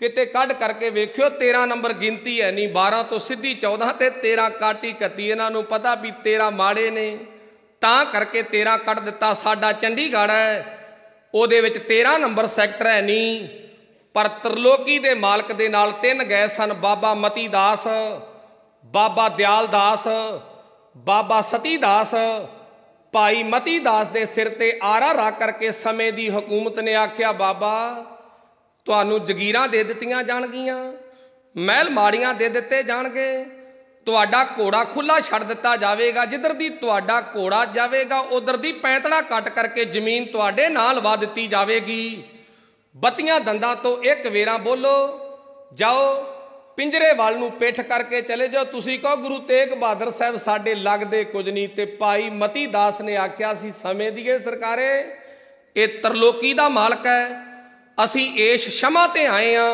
ਕਿਤੇ ਕੱਢ ਕਰਕੇ ਵੇਖਿਓ 13 ਨੰਬਰ ਗਿਣਤੀ ਹੈ ਨਹੀਂ 12 ਤੋਂ ਸਿੱਧੀ 14 ਤੇ 13 ਕਾਟੀ ਕੱਤੀ ਇਹਨਾਂ ਨੂੰ ਪਤਾ ਵੀ 13 ਮਾੜੇ ਨੇ ਤਾਂ ਕਰਕੇ 13 ਕੱਢ ਦਿੱਤਾ ਸਾਡਾ ਚੰਡੀਗੜ੍ਹ ਹੈ ਉਹਦੇ ਵਿੱਚ 13 ਨੰਬਰ ਸੈਕਟਰ ਹੈ ਨਹੀਂ ਪਰ ਤਰਲੋਕੀ ਦੇ ਮਾਲਕ ਦੇ ਨਾਲ ਤਿੰਨ ਗਏ ਸਨ ਬਾਬਾ ਮਤੀ ਦਾਸ ਬਾਬਾ ਦਿਆਲ ਦਾਸ ਬਾਬਾ ਸਤੀ ਦਾਸ ਭਾਈ ਮਤੀ ਦਾਸ ਦੇ ਸਿਰ ਤੇ ਆਰਾ ਰਾ ਕਰਕੇ ਸਮੇਂ ਦੀ ਹਕੂਮਤ ਨੇ ਆਖਿਆ ਬਾਬਾ ਤੁਹਾਨੂੰ ਜਗੀਰਾਂ ਦੇ ਦਿੱਤੀਆਂ ਜਾਣਗੀਆਂ ਮਹਿਲ ਮਾੜੀਆਂ ਦੇ ਦਿੱਤੇ ਜਾਣਗੇ ਤੁਹਾਡਾ ਘੋੜਾ ਖੁੱਲਾ ਛੱਡ ਦਿੱਤਾ ਜਾਵੇਗਾ ਜਿੱਧਰ ਦੀ ਤੁਹਾਡਾ ਘੋੜਾ ਜਾਵੇਗਾ ਉਧਰ ਦੀ ਪੈਂਤੜਾ ਕੱਟ ਕਰਕੇ ਜ਼ਮੀਨ ਤੁਹਾਡੇ ਨਾਲ ਵਾ ਦਿੱਤੀ ਜਾਵੇਗੀ ਬੱਤੀਆਂ ਦੰਦਾਂ ਤੋਂ ਇੱਕ ਵੇਰਾ ਬੋਲੋ ਜਾਓ ਪਿੰਜਰੇ ਵੱਲ ਨੂੰ ਪਿੱਠ ਕਰਕੇ ਚਲੇ ਜਾਓ ਤੁਸੀਂ ਕਹੋ ਗੁਰੂ ਤੇਗ ਬਹਾਦਰ ਸਾਹਿਬ ਸਾਡੇ ਲੱਗਦੇ ਕੁਝ ਨਹੀਂ ਤੇ ਭਾਈ ਮਤੀ ਦਾਸ ਨੇ ਆਖਿਆ ਸੀ ਸਮੇਂ ਦੀਏ ਸਰਕਾਰੇ ਇਹ ਤਰਲੋਕੀ ਦਾ ਮਾਲਕ ਹੈ ਅਸੀਂ ਏਸ਼ ਸ਼ਮਾ ਤੇ ਆਏ ਆ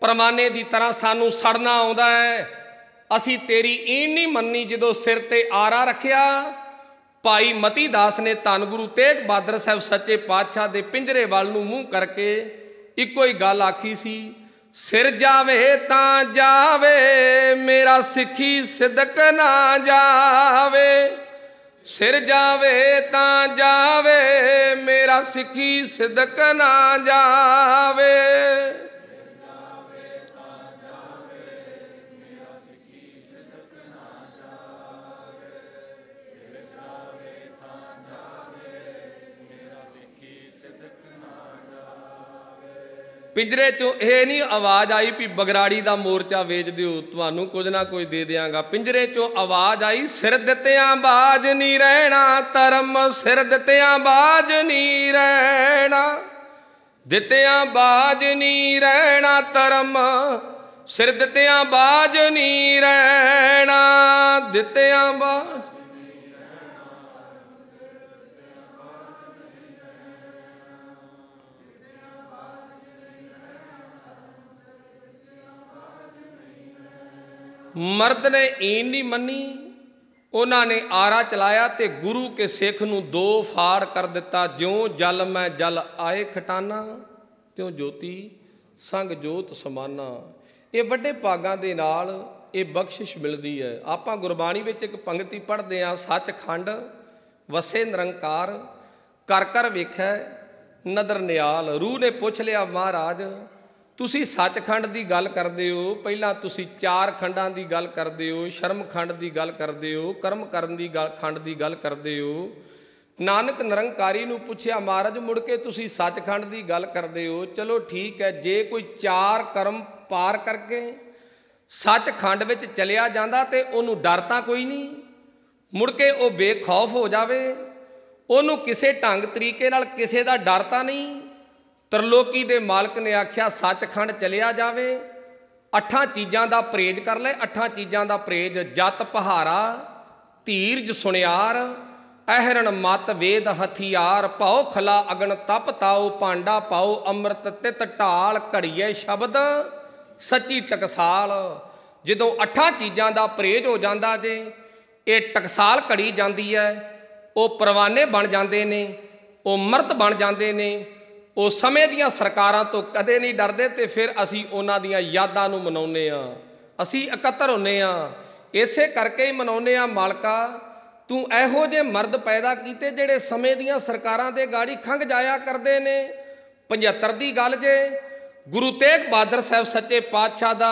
ਪਰਮਾਨੇ ਦੀ ਤਰ੍ਹਾਂ ਸਾਨੂੰ ਸੜਨਾ ਆਉਂਦਾ ਹੈ ਅਸੀਂ ਤੇਰੀ ਈਨ ਨਹੀਂ ਮੰਨੀ ਜਦੋਂ ਸਿਰ ਤੇ ਆਰਾ ਰੱਖਿਆ ਭਾਈ ਮਤੀ ਦਾਸ ਨੇ ਧੰਨ ਗੁਰੂ ਤੇਗ ਬਹਾਦਰ ਸਾਹਿਬ ਸੱਚੇ ਪਾਤਸ਼ਾਹ ਦੇ ਪਿੰਜਰੇ ਵੱਲ ਨੂੰ ਮੂੰਹ ਕਰਕੇ ਇੱਕੋ ਹੀ ਗੱਲ ਆਖੀ ਸੀ ਸਿਰ ਜਾਵੇ ਤਾਂ ਜਾਵੇ ਮੇਰਾ ਸਿੱਖੀ ਸਿਦਕ ਨਾ ਜਾਵੇ ਸਿਰ ਜਾਵੇ ਤਾਂ ਜਾਵੇ ਮੇਰਾ ਸਿੱਖੀ ਸਿਦਕ ਨਾ ਜਾਵੇ ਪਿੰਜਰੇ ਚੋਂ ਇਹ ਨਹੀਂ ਆਵਾਜ਼ ਆਈ ਵੀ ਬਗਰਾੜੀ ਦਾ ਮੋਰਚਾ ਵੇਚ ਦਿਓ ਤੁਹਾਨੂੰ ਕੁਝ ਨਾ ਕੁਝ ਦੇ ਦੇਵਾਂਗਾ ਪਿੰਜਰੇ ਚੋਂ ਆਵਾਜ਼ ਆਈ ਸਿਰ ਦਿੱਤਿਆਂ ਬਾਜ ਨਹੀਂ ਰਹਿਣਾ ਧਰਮ ਸਿਰ ਦਿੱਤਿਆਂ ਬਾਜ ਨਹੀਂ ਰਹਿਣਾ ਦਿੱਤਿਆਂ ਬਾਜ ਨਹੀਂ ਰਹਿਣਾ ਧਰਮ ਸਿਰ ਦਿੱਤਿਆਂ ਬਾਜ ਨਹੀਂ ਰਹਿਣਾ ਦਿੱਤਿਆਂ ਬਾਜ ਮਰਦ ਨੇ ਈਨ ਨਹੀਂ ਮੰਨੀ ਉਹਨਾਂ ਨੇ ਆਰਾ ਚਲਾਇਆ ਤੇ ਗੁਰੂ ਕੇ ਸਿੱਖ ਨੂੰ ਦੋ ਫਾੜ ਕਰ ਦਿੱਤਾ ਜਿਉਂ ਜਲ ਮੈਂ ਜਲ ਆਏ ਖਟਾਨਾ ਤਿਉਂ ਜੋਤੀ ਸੰਗ ਜੋਤ ਸਮਾਨਾ ਇਹ ਵੱਡੇ ਭਾਗਾਂ ਦੇ ਨਾਲ ਇਹ ਬਖਸ਼ਿਸ਼ ਮਿਲਦੀ ਹੈ ਆਪਾਂ ਗੁਰਬਾਣੀ ਵਿੱਚ ਇੱਕ ਪੰਕਤੀ ਪੜ੍ਹਦੇ ਆ ਸੱਚਖੰਡ ਵਸੇ ਨਿਰੰਕਾਰ ਕਰ ਕਰ ਵੇਖੈ ਨਦਰ ਨਿਆਲ ਰੂਹ ਨੇ ਪੁੱਛ ਲਿਆ ਮਹਾਰਾਜ ਤੁਸੀਂ ਸੱਚਖੰਡ ਦੀ ਗੱਲ ਕਰਦੇ ਹੋ ਪਹਿਲਾਂ ਤੁਸੀਂ ਚਾਰ ਖੰਡਾਂ ਦੀ ਗੱਲ ਕਰਦੇ ਹੋ ਸ਼ਰਮ ਖੰਡ ਦੀ ਗੱਲ ਕਰਦੇ ਹੋ ਕਰਮ ਕਰਨ ਦੀ ਗੱਲ ਖੰਡ ਦੀ ਗੱਲ ਕਰਦੇ ਹੋ ਨਾਨਕ ਨਿਰੰਕਾਰੀ ਨੂੰ ਪੁੱਛਿਆ ਮਹਾਰਾਜ ਮੁੜ ਕੇ ਤੁਸੀਂ ਸੱਚਖੰਡ ਦੀ ਗੱਲ ਕਰਦੇ ਹੋ ਚਲੋ ਠੀਕ ਹੈ ਜੇ ਕੋਈ ਚਾਰ ਕਰਮ ਪਾਰ ਕਰਕੇ ਸੱਚਖੰਡ ਵਿੱਚ ਚਲਿਆ ਜਾਂਦਾ ਤੇ ਉਹਨੂੰ ਡਰ ਤਾਂ ਕੋਈ ਨਹੀਂ ਮੁੜ ਕੇ ਉਹ ਬੇਖੌਫ ਹੋ ਜਾਵੇ ਉਹਨੂੰ ਕਿਸੇ ਢੰਗ ਤਰੀਕੇ ਨਾਲ ਕਿਸੇ ਦਾ ਡਰ ਤਾਂ ਨਹੀਂ ਤਰਲੋਕੀ ਦੇ ਮਾਲਕ ਨੇ ਆਖਿਆ ਸੱਚਖੰਡ ਚਲਿਆ ਜਾਵੇ ਅੱਠਾਂ ਚੀਜ਼ਾਂ ਦਾ ਪ੍ਰੇਜ ਕਰ ਲੈ ਅੱਠਾਂ ਚੀਜ਼ਾਂ ਦਾ ਪ੍ਰੇਜ ਜਤ ਪਹਾਰਾ ਧੀਰਜ ਸੁਣਿਆਰ ਅਹਿਰਣ ਮਤ ਵੇਦ ਹਥਿਆਰ ਪਾਉ ਖਲਾ ਅਗਣ ਤਪ ਤਾਉ ਪਾਂਡਾ ਪਾਉ ਅੰਮ੍ਰਿਤ ਤਿਤ ਢਾਲ ਘੜੀਏ ਸ਼ਬਦ ਸੱਚੀ ਟਕਸਾਲ ਜਦੋਂ ਅੱਠਾਂ ਚੀਜ਼ਾਂ ਦਾ ਪ੍ਰੇਜ ਹੋ ਜਾਂਦਾ ਜੇ ਇਹ ਟਕਸਾਲ ਘੜੀ ਜਾਂਦੀ ਹੈ ਉਹ ਪਰਵਾਨੇ ਬਣ ਜਾਂਦੇ ਨੇ ਉਹ ਮਰਤ ਬਣ ਜਾਂਦੇ ਨੇ ਉਹ ਸਮੇਂ ਦੀਆਂ ਸਰਕਾਰਾਂ ਤੋਂ ਕਦੇ ਨਹੀਂ ਡਰਦੇ ਤੇ ਫਿਰ ਅਸੀਂ ਉਹਨਾਂ ਦੀਆਂ ਯਾਦਾਂ ਨੂੰ ਮਨਾਉਂਦੇ ਆ ਅਸੀਂ ਇਕੱਤਰ ਹੁੰਨੇ ਆ ਇਸੇ ਕਰਕੇ ਹੀ ਮਨਾਉਂਦੇ ਆ ਮਾਲਕਾ ਤੂੰ ਇਹੋ ਜੇ ਮਰਦ ਪੈਦਾ ਕੀਤੇ ਜਿਹੜੇ ਸਮੇਂ ਦੀਆਂ ਸਰਕਾਰਾਂ ਦੇ ਗਾੜੀ ਖੰਗ ਜਾਇਆ ਕਰਦੇ ਨੇ 75 ਦੀ ਗੱਲ ਜੇ ਗੁਰੂ ਤੇਗ ਬਹਾਦਰ ਸਾਹਿਬ ਸੱਚੇ ਪਾਤਸ਼ਾਹ ਦਾ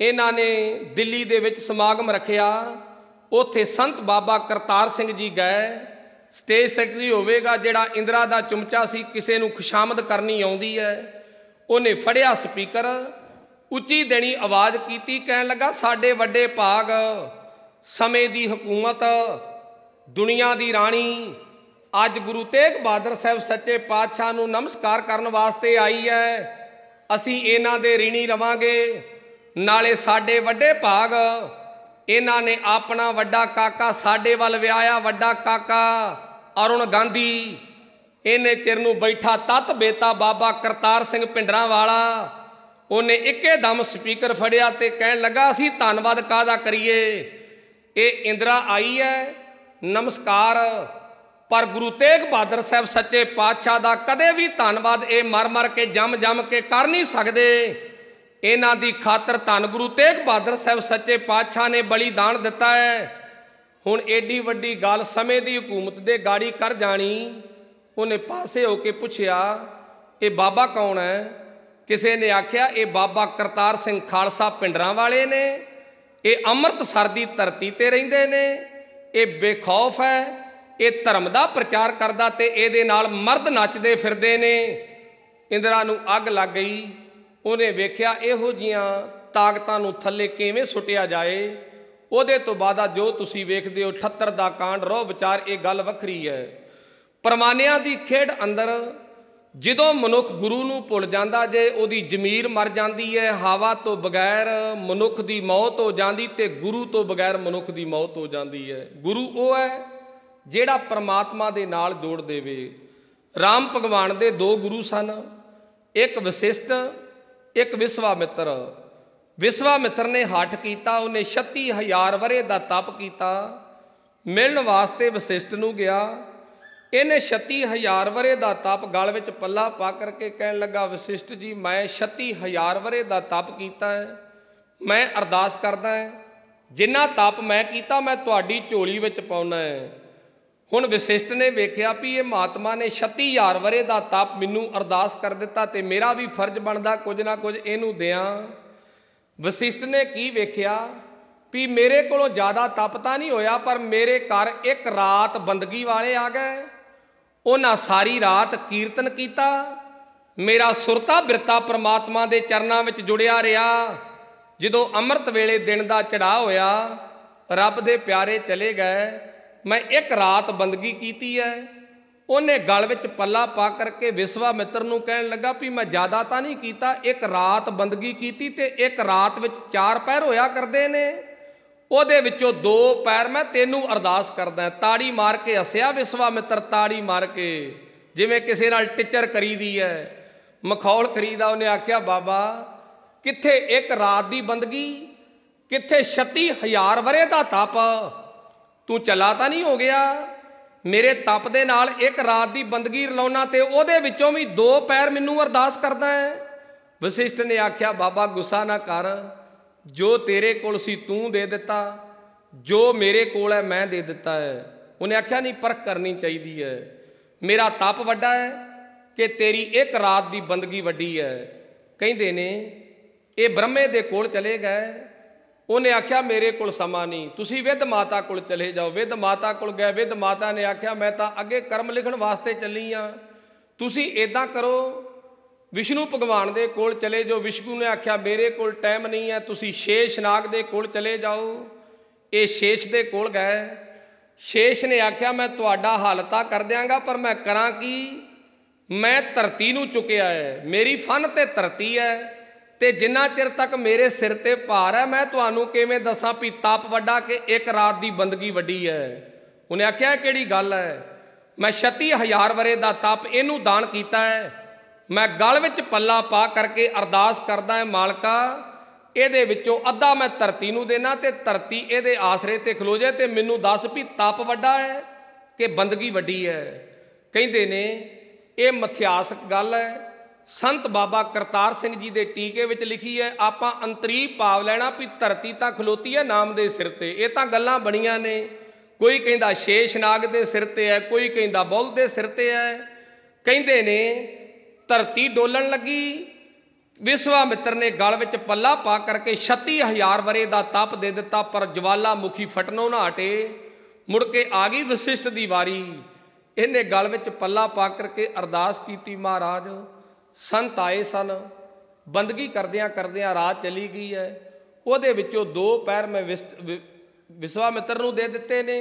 ਇਹਨਾਂ ਨੇ ਦਿੱਲੀ ਦੇ ਵਿੱਚ ਸਮਾਗਮ ਰੱਖਿਆ ਉੱਥੇ ਸੰਤ ਬਾਬਾ ਕਰਤਾਰ ਸਿੰਘ ਜੀ ਗਏ ਸਟੇਜ ਸੈਕਟਰੀ ਹੋਵੇਗਾ ਜਿਹੜਾ ਇੰਦਰਾ ਦਾ ਚਮਚਾ ਸੀ ਕਿਸੇ ਨੂੰ ਖੁਸ਼ਾਮਦ ਕਰਨੀ ਆਉਂਦੀ ਹੈ ਉਹਨੇ ਫੜਿਆ ਸਪੀਕਰ ਉੱਚੀ ਦੇਣੀ ਆਵਾਜ਼ ਕੀਤੀ ਕਹਿਣ ਲੱਗਾ ਸਾਡੇ ਵੱਡੇ ਭਾਗ ਸਮੇਂ ਦੀ ਹਕੂਮਤ ਦੁਨੀਆ ਦੀ ਰਾਣੀ ਅੱਜ ਗੁਰੂ ਤੇਗ ਬਹਾਦਰ ਸਾਹਿਬ ਸੱਚੇ ਪਾਤਸ਼ਾਹ ਨੂੰ ਨਮਸਕਾਰ ਕਰਨ ਵਾਸਤੇ ਆਈ ਹੈ ਅਸੀਂ ਇਹਨਾਂ ਦੇ ਰਿਣੀ ਰਵਾਂਗੇ ਨਾਲੇ ਸਾਡੇ ਵੱਡੇ ਭਾਗ ਇਹਨਾਂ ਨੇ ਆਪਣਾ ਵੱਡਾ ਕਾਕਾ ਸਾਡੇ ਵੱਲ ਵਿਆਇਆ ਵੱਡਾ ਕਾਕਾ ਅਰੁਣ ਗਾਂਧੀ ਇਹਨੇ ਚਿਰ ਨੂੰ ਬੈਠਾ ਤਤ ਬੇਤਾ ਬਾਬਾ ਕਰਤਾਰ ਸਿੰਘ ਪਿੰਡਰਾ ਵਾਲਾ ਉਹਨੇ ਇੱਕੇ ਦਮ ਸਪੀਕਰ ਫੜਿਆ ਤੇ ਕਹਿਣ ਲੱਗਾ ਅਸੀਂ ਧੰਨਵਾਦ ਕਾਦਾ ਕਰੀਏ ਇਹ ਇੰਦਰਾ ਆਈ ਹੈ ਨਮਸਕਾਰ ਪਰ ਗੁਰੂ ਤੇਗ ਬਹਾਦਰ ਸਾਹਿਬ ਸੱਚੇ ਪਾਤਸ਼ਾਹ ਦਾ ਕਦੇ ਵੀ ਧੰਨਵਾਦ ਇਹ ਮਰ ਮਰ ਕੇ ਜੰਮ ਜੰਮ ਕੇ ਕਰ ਨਹੀਂ ਸਕਦੇ ਇਹਨਾਂ ਦੀ ਖਾਤਰ ਧੰਨ ਗੁਰੂ ਤੇਗ ਬਹਾਦਰ ਸਾਹਿਬ ਸੱਚੇ ਪਾਤਸ਼ਾਹ ਨੇ ਬਲੀਦਾਨ ਦਿੱਤਾ ਹੈ ਹੁਣ ਏਡੀ ਵੱਡੀ ਗੱਲ ਸਮੇਂ ਦੀ ਹਕੂਮਤ ਦੇ ਗਾੜੀ ਕਰ ਜਾਣੀ ਉਹਨੇ ਪਾਸੇ ਹੋ ਕੇ ਪੁੱਛਿਆ ਇਹ ਬਾਬਾ ਕੌਣ ਹੈ ਕਿਸੇ ਨੇ ਆਖਿਆ ਇਹ ਬਾਬਾ ਕਰਤਾਰ ਸਿੰਘ ਖਾਲਸਾ ਪਿੰਡਰਾਂ ਵਾਲੇ ਨੇ ਇਹ ਅੰਮ੍ਰਿਤਸਰ ਦੀ ਧਰਤੀ ਤੇ ਰਹਿੰਦੇ ਨੇ ਇਹ ਬੇਖੌਫ ਹੈ ਇਹ ਧਰਮ ਦਾ ਪ੍ਰਚਾਰ ਕਰਦਾ ਤੇ ਇਹਦੇ ਨਾਲ ਮਰਦ ਨੱਚਦੇ ਫਿਰਦੇ ਨੇ ਇੰਦਰਾ ਨੂੰ ਅੱਗ ਲੱਗ ਗਈ ਉਹਨੇ ਵੇਖਿਆ ਇਹੋ ਜੀਆਂ ਤਾਕਤਾਂ ਨੂੰ ਥੱਲੇ ਕਿਵੇਂ ਸੁੱਟਿਆ ਜਾਏ ਉਹਦੇ ਤੋਂ ਬਾਅਦ ਜੋ ਤੁਸੀਂ ਵੇਖਦੇ ਹੋ 78 ਦਾ ਕਾਂਡ ਰੋ ਵਿਚਾਰ ਇਹ ਗੱਲ ਵੱਖਰੀ ਹੈ ਪਰਮਾਨਿਆਂ ਦੀ ਖੇਡ ਅੰਦਰ ਜਦੋਂ ਮਨੁੱਖ ਗੁਰੂ ਨੂੰ ਭੁੱਲ ਜਾਂਦਾ ਜੇ ਉਹਦੀ ਜ਼ਮੀਰ ਮਰ ਜਾਂਦੀ ਹੈ ਹਵਾ ਤੋਂ ਬਗੈਰ ਮਨੁੱਖ ਦੀ ਮੌਤ ਹੋ ਜਾਂਦੀ ਤੇ ਗੁਰੂ ਤੋਂ ਬਗੈਰ ਮਨੁੱਖ ਦੀ ਮੌਤ ਹੋ ਜਾਂਦੀ ਹੈ ਗੁਰੂ ਉਹ ਹੈ ਜਿਹੜਾ ਪ੍ਰਮਾਤਮਾ ਦੇ ਨਾਲ ਜੋੜ ਦੇਵੇ ਰਾਮ ਭਗਵਾਨ ਦੇ ਦੋ ਗੁਰੂ ਸਨ ਇੱਕ ਵਿਸ਼ਿਸ਼ਟ ਇੱਕ ਵਿਸਵਾਮਿੱਤਰ ਵਿਸਵਾਮਿੱਤਰ ਨੇ ਹੱਠ ਕੀਤਾ ਉਹਨੇ 36000 ਵਰੇ ਦਾ ਤਪ ਕੀਤਾ ਮਿਲਣ ਵਾਸਤੇ ਵਸਿਸ਼ਟ ਨੂੰ ਗਿਆ ਇਹਨੇ 36000 ਵਰੇ ਦਾ ਤਪ ਗਲ ਵਿੱਚ ਪੱਲਾ ਪਾ ਕਰਕੇ ਕਹਿਣ ਲੱਗਾ ਵਸਿਸ਼ਟ ਜੀ ਮੈਂ 36000 ਵਰੇ ਦਾ ਤਪ ਕੀਤਾ ਹੈ ਮੈਂ ਅਰਦਾਸ ਕਰਦਾ ਹਾਂ ਜਿੰਨਾ ਤਪ ਮੈਂ ਕੀਤਾ ਮੈਂ ਤੁਹਾਡੀ ਝੋਲੀ ਵਿੱਚ ਪਾਉਣਾ ਹੈ ਹੁਣ ਵਿਸ਼ਿਸ਼ਟ ਨੇ ਵੇਖਿਆ ਵੀ ਇਹ ਮਹਾਤਮਾ ਨੇ 36000 ਵਰੇ ਦਾ ਤਪ ਮੈਨੂੰ ਅਰਦਾਸ ਕਰ ਦਿੱਤਾ ਤੇ ਮੇਰਾ ਵੀ ਫਰਜ਼ ਬਣਦਾ ਕੁਝ ਨਾ ਕੁਝ ਇਹਨੂੰ ਦਿਆਂ ਵਿਸ਼ਿਸ਼ਟ ਨੇ ਕੀ ਵੇਖਿਆ ਵੀ ਮੇਰੇ ਕੋਲੋਂ ਜ਼ਿਆਦਾ ਤਪ ਤਾਂ ਨਹੀਂ ਹੋਇਆ ਪਰ ਮੇਰੇ ਘਰ ਇੱਕ ਰਾਤ ਬੰਦਗੀ ਵਾਲੇ ਆ ਗਏ ਉਹਨਾਂ ਸਾਰੀ ਰਾਤ ਕੀਰਤਨ ਕੀਤਾ ਮੇਰਾ ਸੁਰਤਾ ਬਿਰਤਾ ਪ੍ਰਮਾਤਮਾ ਦੇ ਚਰਨਾਂ ਵਿੱਚ ਜੁੜਿਆ ਰਿਹਾ ਜਦੋਂ ਅੰਮ੍ਰਿਤ ਵੇਲੇ ਦਿਨ ਦਾ ਚੜਾ ਹੋਇਆ ਰੱਬ ਦੇ ਪਿਆਰੇ ਚਲੇ ਗਏ ਮੈਂ ਇੱਕ ਰਾਤ ਬੰਦਗੀ ਕੀਤੀ ਹੈ ਉਹਨੇ ਗਲ ਵਿੱਚ ਪੱਲਾ ਪਾ ਕਰਕੇ ਵਿਸਵਾ ਮਿੱਤਰ ਨੂੰ ਕਹਿਣ ਲੱਗਾ ਵੀ ਮੈਂ ਜ਼ਿਆਦਾ ਤਾਂ ਨਹੀਂ ਕੀਤਾ ਇੱਕ ਰਾਤ ਬੰਦਗੀ ਕੀਤੀ ਤੇ ਇੱਕ ਰਾਤ ਵਿੱਚ ਚਾਰ ਪੈਰ ਹੋਇਆ ਕਰਦੇ ਨੇ ਉਹਦੇ ਵਿੱਚੋਂ ਦੋ ਪੈਰ ਮੈਂ ਤੈਨੂੰ ਅਰਦਾਸ ਕਰਦਾ ਤਾੜੀ ਮਾਰ ਕੇ ਹੱਸਿਆ ਵਿਸਵਾ ਮਿੱਤਰ ਤਾੜੀ ਮਾਰ ਕੇ ਜਿਵੇਂ ਕਿਸੇ ਨਾਲ ਟਿਚਰ ਕਰੀਦੀ ਹੈ ਮਖੌਲ ਕਰੀਦਾ ਉਹਨੇ ਆਖਿਆ ਬਾਬਾ ਕਿੱਥੇ ਇੱਕ ਰਾਤ ਦੀ ਬੰਦਗੀ ਕਿੱਥੇ 36000 ਵਰੇ ਦਾ ਤਪ ਤੂੰ ਚਲਾ ਤਾਂ ਨਹੀਂ ਹੋ ਗਿਆ ਮੇਰੇ ਤਪ ਦੇ ਨਾਲ ਇੱਕ ਰਾਤ ਦੀ ਬੰਦਗੀ ਰਲਾਉਣਾ ਤੇ ਉਹਦੇ ਵਿੱਚੋਂ ਵੀ ਦੋ ਪੈਰ ਮੈਨੂੰ ਅਰਦਾਸ ਕਰਦਾ ਹੈ ਵਸਿਸ਼ਟ ਨੇ ਆਖਿਆ ਬਾਬਾ ਗੁੱਸਾ ਨਾ ਕਰ ਜੋ ਤੇਰੇ ਕੋਲ ਸੀ ਤੂੰ ਦੇ ਦਿੱਤਾ ਜੋ ਮੇਰੇ ਕੋਲ ਹੈ ਮੈਂ ਦੇ ਦਿੱਤਾ ਹੈ ਉਹਨੇ ਆਖਿਆ ਨਹੀਂ ਪਰਖ ਕਰਨੀ ਚਾਹੀਦੀ ਹੈ ਮੇਰਾ ਤਪ ਵੱਡਾ ਹੈ ਕਿ ਤੇਰੀ ਇੱਕ ਰਾਤ ਦੀ ਬੰਦਗੀ ਵੱਡੀ ਹੈ ਕਹਿੰਦੇ ਨੇ ਇਹ ਬ੍ਰਹਮੇ ਦੇ ਕੋਲ ਚਲੇ ਗਏ ਉਹਨੇ ਆਖਿਆ ਮੇਰੇ ਕੋਲ ਸਮਾਂ ਨਹੀਂ ਤੁਸੀਂ ਵਿਦ ਮਾਤਾ ਕੋਲ ਚਲੇ ਜਾਓ ਵਿਦ ਮਾਤਾ ਕੋਲ ਗਏ ਵਿਦ ਮਾਤਾ ਨੇ ਆਖਿਆ ਮੈਂ ਤਾਂ ਅੱਗੇ ਕਰਮ ਲਿਖਣ ਵਾਸਤੇ ਚੱਲੀ ਆ ਤੁਸੀਂ ਇਦਾਂ ਕਰੋ ਵਿਸ਼ਨੂੰ ਭਗਵਾਨ ਦੇ ਕੋਲ ਚਲੇ ਜਾਓ ਵਿਸ਼ਨੂੰ ਨੇ ਆਖਿਆ ਮੇਰੇ ਕੋਲ ਟਾਈਮ ਨਹੀਂ ਹੈ ਤੁਸੀਂ ਸ਼ੇਸ਼ਨਾਗ ਦੇ ਕੋਲ ਚਲੇ ਜਾਓ ਇਹ ਸ਼ੇਸ਼ ਦੇ ਕੋਲ ਗਏ ਸ਼ੇਸ਼ ਨੇ ਆਖਿਆ ਮੈਂ ਤੁਹਾਡਾ ਹਾਲਤਾ ਕਰ ਦਿਆਂਗਾ ਪਰ ਮੈਂ ਕਰਾਂ ਕੀ ਮੈਂ ਧਰਤੀ ਨੂੰ ਚੁੱਕਿਆ ਹੈ ਮੇਰੀ ਫਨ ਤੇ ਧਰਤੀ ਹੈ ਤੇ ਜਿੰਨਾ ਚਿਰ ਤੱਕ ਮੇਰੇ ਸਿਰ ਤੇ ਭਾਰ ਹੈ ਮੈਂ ਤੁਹਾਨੂੰ ਕਿਵੇਂ ਦੱਸਾਂ ਵੀ ਤਪ ਵੱਡਾ ਕਿ ਇੱਕ ਰਾਤ ਦੀ ਬੰਦਗੀ ਵੱਡੀ ਹੈ ਉਹਨੇ ਆਖਿਆ ਕਿਹੜੀ ਗੱਲ ਹੈ ਮੈਂ 36000 ਵਰੇ ਦਾ ਤਪ ਇਹਨੂੰ ਦਾਨ ਕੀਤਾ ਹੈ ਮੈਂ ਗਲ ਵਿੱਚ ਪੱਲਾ ਪਾ ਕਰਕੇ ਅਰਦਾਸ ਕਰਦਾ ਹਾਂ ਮਾਲਕਾ ਇਹਦੇ ਵਿੱਚੋਂ ਅੱਧਾ ਮੈਂ ਧਰਤੀ ਨੂੰ ਦੇਣਾ ਤੇ ਧਰਤੀ ਇਹਦੇ ਆਸਰੇ ਤੇ ਖਲੋ ਜਾਏ ਤੇ ਮੈਨੂੰ ਦੱਸ ਵੀ ਤਪ ਵੱਡਾ ਹੈ ਕਿ ਬੰਦਗੀ ਵੱਡੀ ਹੈ ਕਹਿੰਦੇ ਨੇ ਇਹ ਮਥਿਆਸਕ ਗੱਲ ਹੈ ਸੰਤ ਬਾਬਾ ਕਰਤਾਰ ਸਿੰਘ ਜੀ ਦੇ ਟੀਕੇ ਵਿੱਚ ਲਿਖੀ ਹੈ ਆਪਾਂ ਅੰਤਰੀ ਭਾਵ ਲੈਣਾ ਵੀ ਧਰਤੀ ਤਾਂ ਖਲੋਤੀ ਹੈ ਨਾਮ ਦੇ ਸਿਰ ਤੇ ਇਹ ਤਾਂ ਗੱਲਾਂ ਬਣੀਆਂ ਨੇ ਕੋਈ ਕਹਿੰਦਾ ਸ਼ੇਸ਼ਨਾਗ ਦੇ ਸਿਰ ਤੇ ਹੈ ਕੋਈ ਕਹਿੰਦਾ ਬੁੱਲ ਦੇ ਸਿਰ ਤੇ ਹੈ ਕਹਿੰਦੇ ਨੇ ਧਰਤੀ ਡੋਲਣ ਲੱਗੀ ਵਿਸਵਾਮਿੱਤਰ ਨੇ ਗਲ ਵਿੱਚ ਪੱਲਾ ਪਾ ਕਰਕੇ 36000 ਵਰੇ ਦਾ ਤਪ ਦੇ ਦਿੱਤਾ ਪਰ ਜਵਾਲਾ ਮੁਖੀ ਫਟਣੋਂ ਨਾ ਹਟੇ ਮੁੜ ਕੇ ਆ ਗਈ ਵਿਸ਼ਿਸ਼ਟ ਦੀ ਵਾਰੀ ਇਹਨੇ ਗਲ ਵਿੱਚ ਪੱਲਾ ਪਾ ਕਰਕੇ ਅਰਦਾਸ ਕੀਤੀ ਮਹਾਰਾਜ ਸੰਤ ਆਏ ਸਨ ਬੰਦਗੀ ਕਰਦਿਆਂ ਕਰਦਿਆਂ ਰਾਤ ਚਲੀ ਗਈ ਹੈ ਉਹਦੇ ਵਿੱਚੋਂ ਦੋ ਪੈਰ ਮੈਂ ਵਿਸਵਾਮਿੱਤਰ ਨੂੰ ਦੇ ਦਿੱਤੇ ਨੇ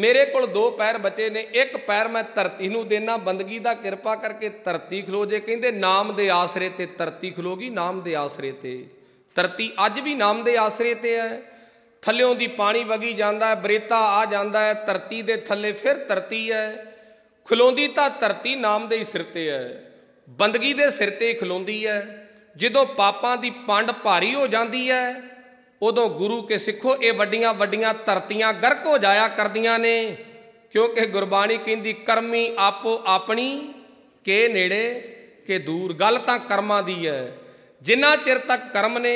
ਮੇਰੇ ਕੋਲ ਦੋ ਪੈਰ ਬਚੇ ਨੇ ਇੱਕ ਪੈਰ ਮੈਂ ਧਰਤੀ ਨੂੰ ਦੇਣਾ ਬੰਦਗੀ ਦਾ ਕਿਰਪਾ ਕਰਕੇ ਧਰਤੀ ਖਲੋ ਜੇ ਕਹਿੰਦੇ ਨਾਮ ਦੇ ਆਸਰੇ ਤੇ ਧਰਤੀ ਖਲੋਗੀ ਨਾਮ ਦੇ ਆਸਰੇ ਤੇ ਧਰਤੀ ਅੱਜ ਵੀ ਨਾਮ ਦੇ ਆਸਰੇ ਤੇ ਹੈ ਥੱਲਿਓਂ ਦੀ ਪਾਣੀ ਵਗੀ ਜਾਂਦਾ ਹੈ ਬਰੇਤਾ ਆ ਜਾਂਦਾ ਹੈ ਧਰਤੀ ਦੇ ਥੱਲੇ ਫਿਰ ਧਰਤੀ ਹੈ ਖਲੋਂਦੀ ਤਾਂ ਧਰਤੀ ਨਾਮ ਦੇ ਹੀ ਸਿਰ ਤੇ ਹੈ ਬੰਦਗੀ ਦੇ ਸਿਰ ਤੇ ਖਲੋਂਦੀ ਹੈ ਜਦੋਂ ਪਾਪਾਂ ਦੀ ਪੰਡ ਭਾਰੀ ਹੋ ਜਾਂਦੀ ਹੈ ਉਦੋਂ ਗੁਰੂ ਕੇ ਸਿੱਖੋ ਇਹ ਵੱਡੀਆਂ ਵੱਡੀਆਂ ਧਰਤੀਆਂ ਗਰਕ ਹੋ ਜਾਇਆ ਕਰਦੀਆਂ ਨੇ ਕਿਉਂਕਿ ਗੁਰਬਾਣੀ ਕਹਿੰਦੀ ਕਰਮੀ ਆਪੋ ਆਪਣੀ ਕੇ ਨੇੜੇ ਕੇ ਦੂਰ ਗੱਲ ਤਾਂ ਕਰਮਾਂ ਦੀ ਹੈ ਜਿੰਨਾ ਚਿਰ ਤੱਕ ਕਰਮ ਨੇ